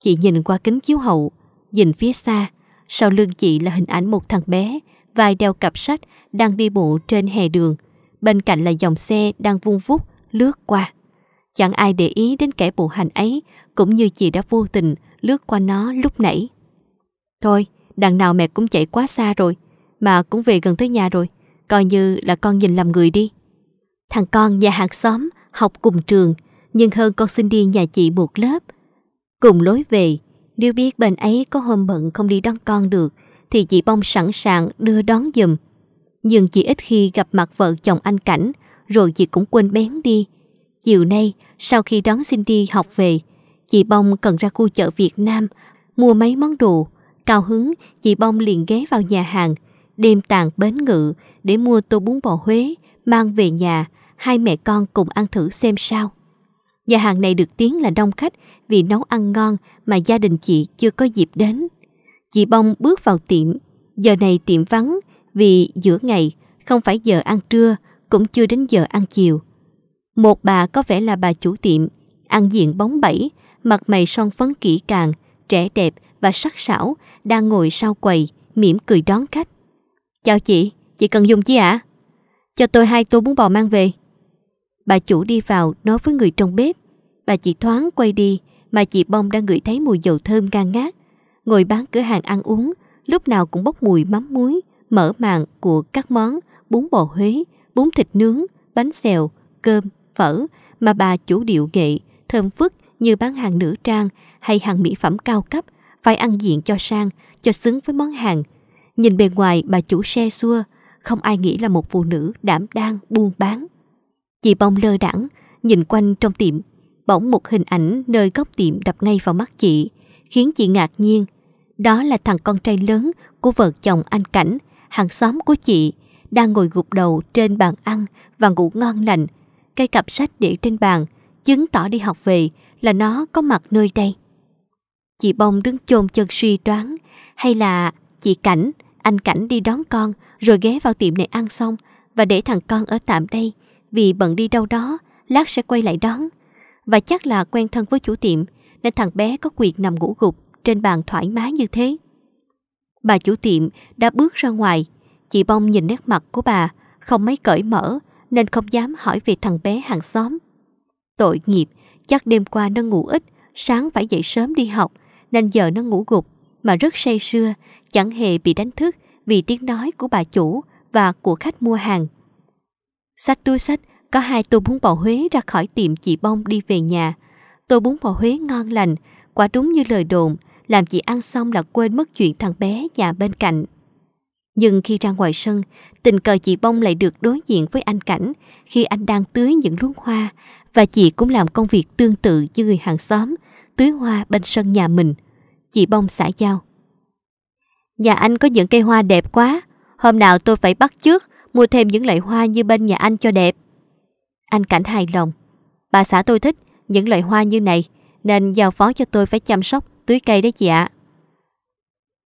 Chị nhìn qua kính chiếu hậu, nhìn phía xa, sau lưng chị là hình ảnh một thằng bé, vai đeo cặp sách đang đi bộ trên hè đường, bên cạnh là dòng xe đang vung vút lướt qua. Chẳng ai để ý đến kẻ bộ hành ấy, cũng như chị đã vô tình lướt qua nó lúc nãy. Thôi, đằng nào mẹ cũng chạy quá xa rồi, mà cũng về gần tới nhà rồi, coi như là con nhìn làm người đi. Thằng con nhà hàng xóm, học cùng trường, nhưng hơn con xin đi nhà chị một lớp. Cùng lối về, nếu biết bên ấy có hôm bận không đi đón con được, thì chị Bông sẵn sàng đưa đón giùm. Nhưng chị ít khi gặp mặt vợ chồng anh Cảnh, rồi chị cũng quên bén đi. Chiều nay, sau khi đón Cindy học về, chị Bông cần ra khu chợ Việt Nam, mua mấy món đồ. Cao hứng, chị Bông liền ghé vào nhà hàng, đêm tàn bến ngự để mua tô bún bò Huế, mang về nhà, hai mẹ con cùng ăn thử xem sao. Nhà hàng này được tiếng là đông khách vì nấu ăn ngon mà gia đình chị chưa có dịp đến. Chị Bông bước vào tiệm, giờ này tiệm vắng vì giữa ngày, không phải giờ ăn trưa, cũng chưa đến giờ ăn chiều. Một bà có vẻ là bà chủ tiệm, ăn diện bóng bẫy mặt mày son phấn kỹ càng, trẻ đẹp và sắc sảo đang ngồi sau quầy, mỉm cười đón khách. Chào chị, chị cần dùng chi ạ? Cho tôi hai tô bún bò mang về. Bà chủ đi vào nói với người trong bếp. Bà chị thoáng quay đi mà chị Bông đang ngửi thấy mùi dầu thơm gan ngát. Ngồi bán cửa hàng ăn uống, lúc nào cũng bốc mùi mắm muối, mỡ màng của các món bún bò Huế, bún thịt nướng, bánh xèo, cơm, phở mà bà chủ điệu nghệ, thơm phức như bán hàng nữ trang hay hàng mỹ phẩm cao cấp phải ăn diện cho sang, cho xứng với món hàng. Nhìn bề ngoài bà chủ xe xua, không ai nghĩ là một phụ nữ đảm đang buôn bán. Chị bông lơ đẳng, nhìn quanh trong tiệm, bỗng một hình ảnh nơi góc tiệm đập ngay vào mắt chị, khiến chị ngạc nhiên. Đó là thằng con trai lớn của vợ chồng anh Cảnh, hàng xóm của chị, đang ngồi gục đầu trên bàn ăn và ngủ ngon lành. Cây cặp sách để trên bàn, chứng tỏ đi học về là nó có mặt nơi đây. Chị Bông đứng chôn chân suy đoán hay là chị Cảnh, anh Cảnh đi đón con rồi ghé vào tiệm này ăn xong và để thằng con ở tạm đây vì bận đi đâu đó, lát sẽ quay lại đón. Và chắc là quen thân với chủ tiệm nên thằng bé có quyền nằm ngủ gục trên bàn thoải mái như thế. Bà chủ tiệm đã bước ra ngoài, chị Bông nhìn nét mặt của bà không mấy cởi mở nên không dám hỏi về thằng bé hàng xóm Tội nghiệp, chắc đêm qua nó ngủ ít, sáng phải dậy sớm đi học, nên giờ nó ngủ gục, mà rất say sưa, chẳng hề bị đánh thức vì tiếng nói của bà chủ và của khách mua hàng. Sách túi sách, có hai tô bún bò Huế ra khỏi tiệm chị Bông đi về nhà. Tô bún bò Huế ngon lành, quả đúng như lời đồn, làm chị ăn xong là quên mất chuyện thằng bé nhà bên cạnh. Nhưng khi ra ngoài sân, tình cờ chị Bông lại được đối diện với anh Cảnh khi anh đang tưới những luống hoa và chị cũng làm công việc tương tự như người hàng xóm, tưới hoa bên sân nhà mình. Chị bông xã giao. Nhà anh có những cây hoa đẹp quá, hôm nào tôi phải bắt trước mua thêm những loại hoa như bên nhà anh cho đẹp. Anh Cảnh hài lòng. Bà xã tôi thích những loại hoa như này, nên giao phó cho tôi phải chăm sóc tưới cây đấy chị ạ.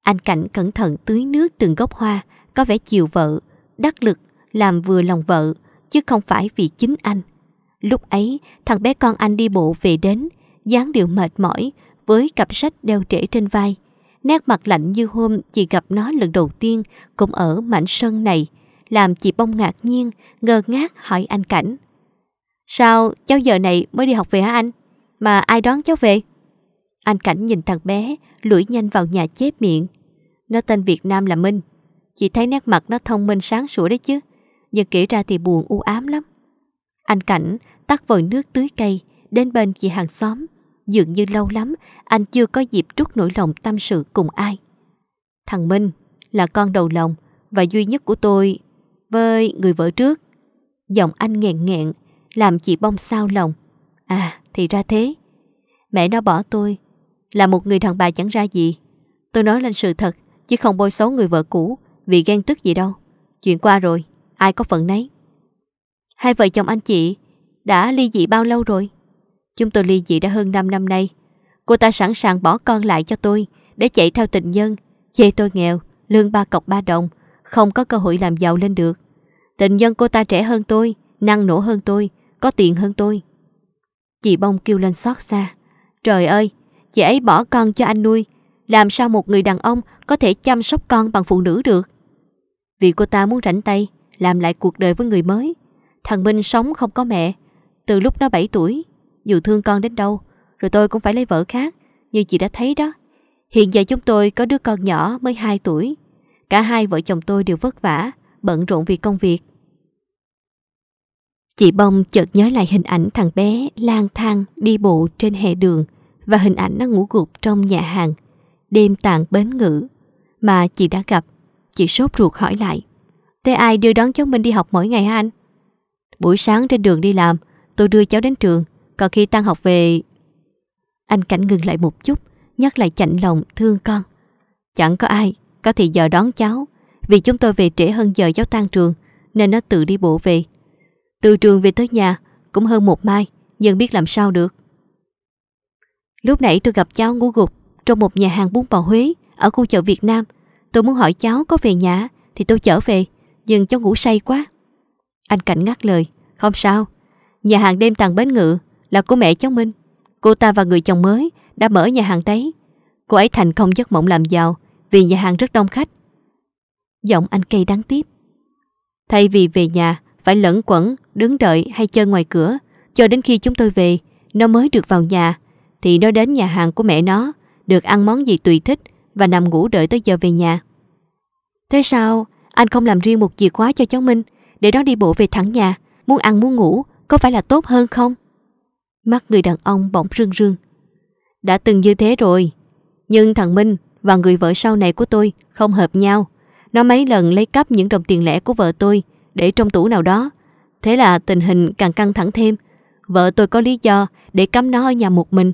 Anh Cảnh cẩn thận tưới nước từng gốc hoa, có vẻ chiều vợ, đắc lực, làm vừa lòng vợ, chứ không phải vì chính anh. Lúc ấy, thằng bé con anh đi bộ về đến, dáng điệu mệt mỏi, với cặp sách đeo trễ trên vai. Nét mặt lạnh như hôm chị gặp nó lần đầu tiên cũng ở mảnh sân này, làm chị bông ngạc nhiên, ngơ ngác hỏi anh Cảnh. Sao cháu giờ này mới đi học về hả anh? Mà ai đón cháu về? Anh Cảnh nhìn thằng bé, lủi nhanh vào nhà chép miệng. Nó tên Việt Nam là Minh. Chị thấy nét mặt nó thông minh sáng sủa đấy chứ. Nhưng kể ra thì buồn u ám lắm. Anh Cảnh tắt vòi nước tưới cây, đến bên chị hàng xóm. Dường như lâu lắm, anh chưa có dịp trút nỗi lòng tâm sự cùng ai. Thằng Minh là con đầu lòng và duy nhất của tôi với người vợ trước. Giọng anh nghẹn nghẹn, làm chị bông sao lòng. À, thì ra thế. Mẹ nó bỏ tôi, là một người thằng bà chẳng ra gì. Tôi nói lên sự thật, chứ không bôi xấu người vợ cũ vì ghen tức gì đâu. Chuyện qua rồi, ai có phận nấy. Hai vợ chồng anh chị đã ly dị bao lâu rồi? Chúng tôi ly dị đã hơn 5 năm nay. Cô ta sẵn sàng bỏ con lại cho tôi để chạy theo tình nhân. Chê tôi nghèo, lương ba cọc ba đồng, không có cơ hội làm giàu lên được. Tình nhân cô ta trẻ hơn tôi, năng nổ hơn tôi, có tiền hơn tôi. Chị Bông kêu lên xót xa. Trời ơi, chị ấy bỏ con cho anh nuôi. Làm sao một người đàn ông có thể chăm sóc con bằng phụ nữ được? Vì cô ta muốn rảnh tay, làm lại cuộc đời với người mới. Thằng Minh sống không có mẹ Từ lúc nó 7 tuổi Dù thương con đến đâu Rồi tôi cũng phải lấy vợ khác Như chị đã thấy đó Hiện giờ chúng tôi có đứa con nhỏ mới 2 tuổi Cả hai vợ chồng tôi đều vất vả Bận rộn vì công việc Chị Bông chợt nhớ lại hình ảnh thằng bé lang thang đi bộ trên hè đường và hình ảnh nó ngủ gục trong nhà hàng đêm tàn bến ngữ mà chị đã gặp. Chị sốt ruột hỏi lại Thế ai đưa đón cháu Minh đi học mỗi ngày hả anh? Buổi sáng trên đường đi làm, tôi đưa cháu đến trường, còn khi tan học về... Anh Cảnh ngừng lại một chút, nhắc lại chạnh lòng thương con. Chẳng có ai có thì giờ đón cháu, vì chúng tôi về trễ hơn giờ cháu tan trường, nên nó tự đi bộ về. Từ trường về tới nhà cũng hơn một mai, nhưng biết làm sao được. Lúc nãy tôi gặp cháu ngủ gục trong một nhà hàng bún bò Huế ở khu chợ Việt Nam. Tôi muốn hỏi cháu có về nhà thì tôi chở về, nhưng cháu ngủ say quá. Anh Cảnh ngắt lời Không sao Nhà hàng đêm tàng bến ngự Là của mẹ cháu Minh Cô ta và người chồng mới Đã mở nhà hàng đấy Cô ấy thành công giấc mộng làm giàu Vì nhà hàng rất đông khách Giọng anh cây đáng tiếp Thay vì về nhà Phải lẫn quẩn Đứng đợi hay chơi ngoài cửa Cho đến khi chúng tôi về Nó mới được vào nhà Thì nó đến nhà hàng của mẹ nó Được ăn món gì tùy thích Và nằm ngủ đợi tới giờ về nhà Thế sao anh không làm riêng một chìa khóa cho cháu Minh để nó đi bộ về thẳng nhà, muốn ăn muốn ngủ, có phải là tốt hơn không? Mắt người đàn ông bỗng rưng rưng. Đã từng như thế rồi, nhưng thằng Minh và người vợ sau này của tôi không hợp nhau. Nó mấy lần lấy cắp những đồng tiền lẻ của vợ tôi để trong tủ nào đó. Thế là tình hình càng căng thẳng thêm. Vợ tôi có lý do để cấm nó ở nhà một mình.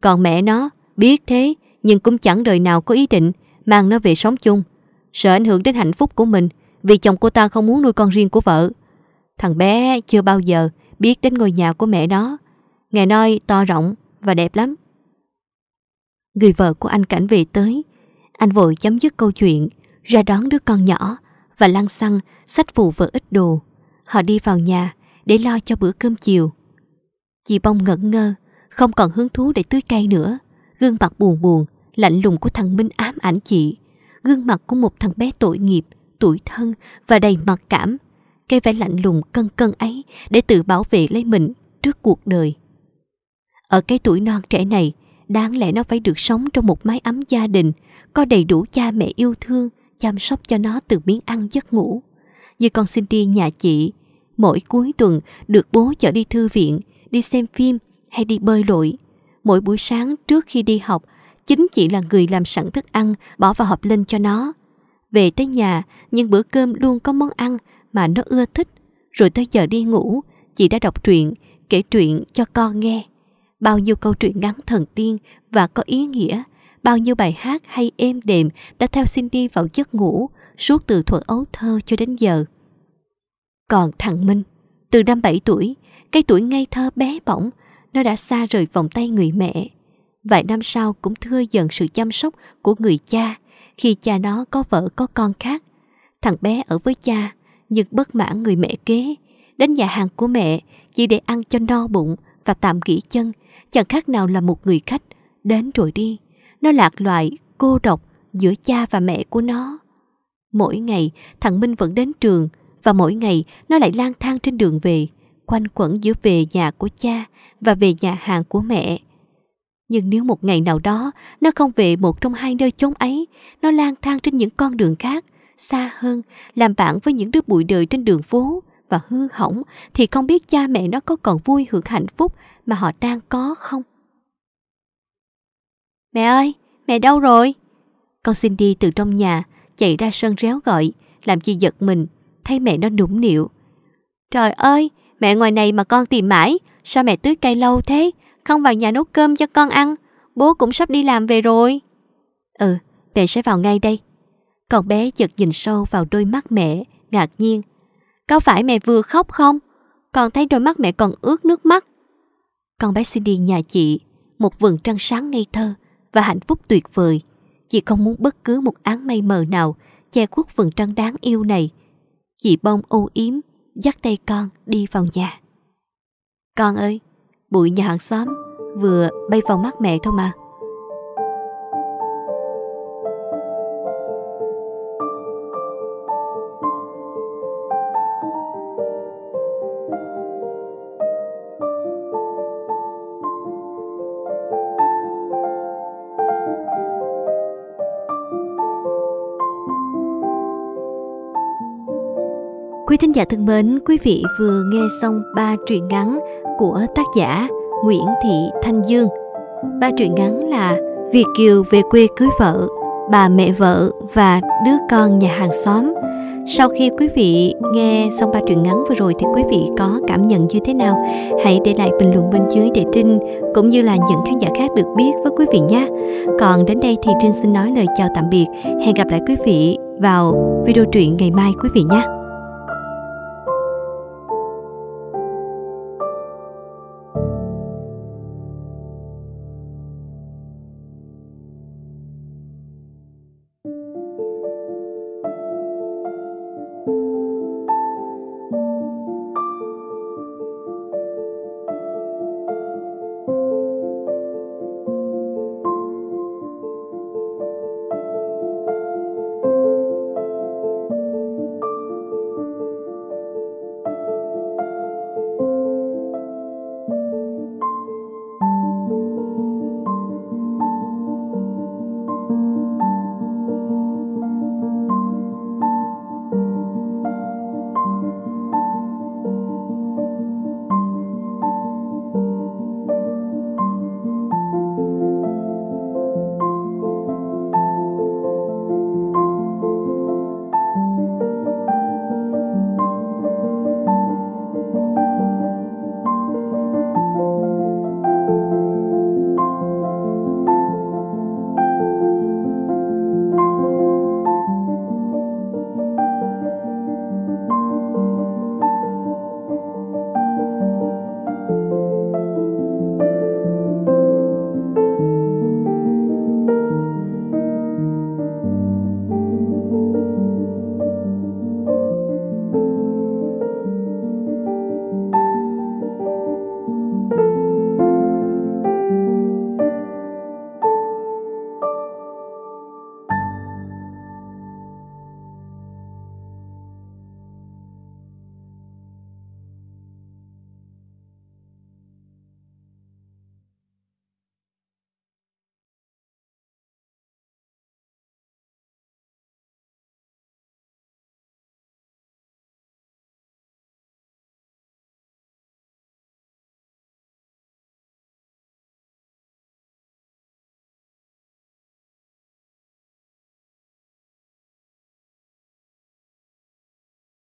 Còn mẹ nó biết thế nhưng cũng chẳng đời nào có ý định mang nó về sống chung. Sợ ảnh hưởng đến hạnh phúc của mình vì chồng cô ta không muốn nuôi con riêng của vợ. Thằng bé chưa bao giờ biết đến ngôi nhà của mẹ nó. Nghe nói to rộng và đẹp lắm. Người vợ của anh Cảnh về tới. Anh vội chấm dứt câu chuyện, ra đón đứa con nhỏ và lăn xăng sách phụ vợ ít đồ. Họ đi vào nhà để lo cho bữa cơm chiều. Chị Bông ngẩn ngơ, không còn hứng thú để tưới cây nữa. Gương mặt buồn buồn, lạnh lùng của thằng Minh ám ảnh chị. Gương mặt của một thằng bé tội nghiệp tuổi thân và đầy mặc cảm, cái vẻ lạnh lùng cân cân ấy để tự bảo vệ lấy mình trước cuộc đời. Ở cái tuổi non trẻ này, đáng lẽ nó phải được sống trong một mái ấm gia đình, có đầy đủ cha mẹ yêu thương, chăm sóc cho nó từ miếng ăn giấc ngủ. Như con xin đi nhà chị, mỗi cuối tuần được bố chở đi thư viện, đi xem phim hay đi bơi lội. Mỗi buổi sáng trước khi đi học, chính chị là người làm sẵn thức ăn, bỏ vào hộp lên cho nó. Về tới nhà, nhưng bữa cơm luôn có món ăn mà nó ưa thích. Rồi tới giờ đi ngủ, chị đã đọc truyện, kể truyện cho con nghe. Bao nhiêu câu truyện ngắn thần tiên và có ý nghĩa, bao nhiêu bài hát hay êm đềm đã theo Cindy vào giấc ngủ suốt từ thuở ấu thơ cho đến giờ. Còn thằng Minh, từ năm bảy tuổi, cái tuổi ngây thơ bé bỏng, nó đã xa rời vòng tay người mẹ. Vài năm sau cũng thưa dần sự chăm sóc của người cha khi cha nó có vợ có con khác. Thằng bé ở với cha, nhưng bất mãn người mẹ kế, đến nhà hàng của mẹ chỉ để ăn cho no bụng và tạm nghỉ chân, chẳng khác nào là một người khách, đến rồi đi. Nó lạc loài, cô độc giữa cha và mẹ của nó. Mỗi ngày, thằng Minh vẫn đến trường và mỗi ngày nó lại lang thang trên đường về, quanh quẩn giữa về nhà của cha và về nhà hàng của mẹ. Nhưng nếu một ngày nào đó nó không về một trong hai nơi chốn ấy, nó lang thang trên những con đường khác, xa hơn, làm bạn với những đứa bụi đời trên đường phố và hư hỏng thì không biết cha mẹ nó có còn vui hưởng hạnh phúc mà họ đang có không? Mẹ ơi, mẹ đâu rồi? Con xin đi từ trong nhà, chạy ra sân réo gọi, làm chi giật mình, thấy mẹ nó nũng nịu. Trời ơi, mẹ ngoài này mà con tìm mãi, sao mẹ tưới cây lâu thế? không vào nhà nấu cơm cho con ăn. Bố cũng sắp đi làm về rồi. Ừ, mẹ sẽ vào ngay đây. Còn bé chợt nhìn sâu vào đôi mắt mẹ, ngạc nhiên. Có phải mẹ vừa khóc không? Con thấy đôi mắt mẹ còn ướt nước mắt. Con bé xin đi nhà chị, một vườn trăng sáng ngây thơ và hạnh phúc tuyệt vời. Chị không muốn bất cứ một áng mây mờ nào che khuất vườn trăng đáng yêu này. Chị bông ô yếm, dắt tay con đi vào nhà. Con ơi, bụi nhà hàng xóm vừa bay vào mắt mẹ thôi mà. Quý thính giả thân mến, quý vị vừa nghe xong ba truyện ngắn của tác giả Nguyễn Thị Thanh Dương. Ba truyện ngắn là Việt Kiều về quê cưới vợ, bà mẹ vợ và đứa con nhà hàng xóm. Sau khi quý vị nghe xong ba truyện ngắn vừa rồi thì quý vị có cảm nhận như thế nào? Hãy để lại bình luận bên dưới để Trinh cũng như là những khán giả khác được biết với quý vị nhé. Còn đến đây thì Trinh xin nói lời chào tạm biệt. Hẹn gặp lại quý vị vào video truyện ngày mai quý vị nhé.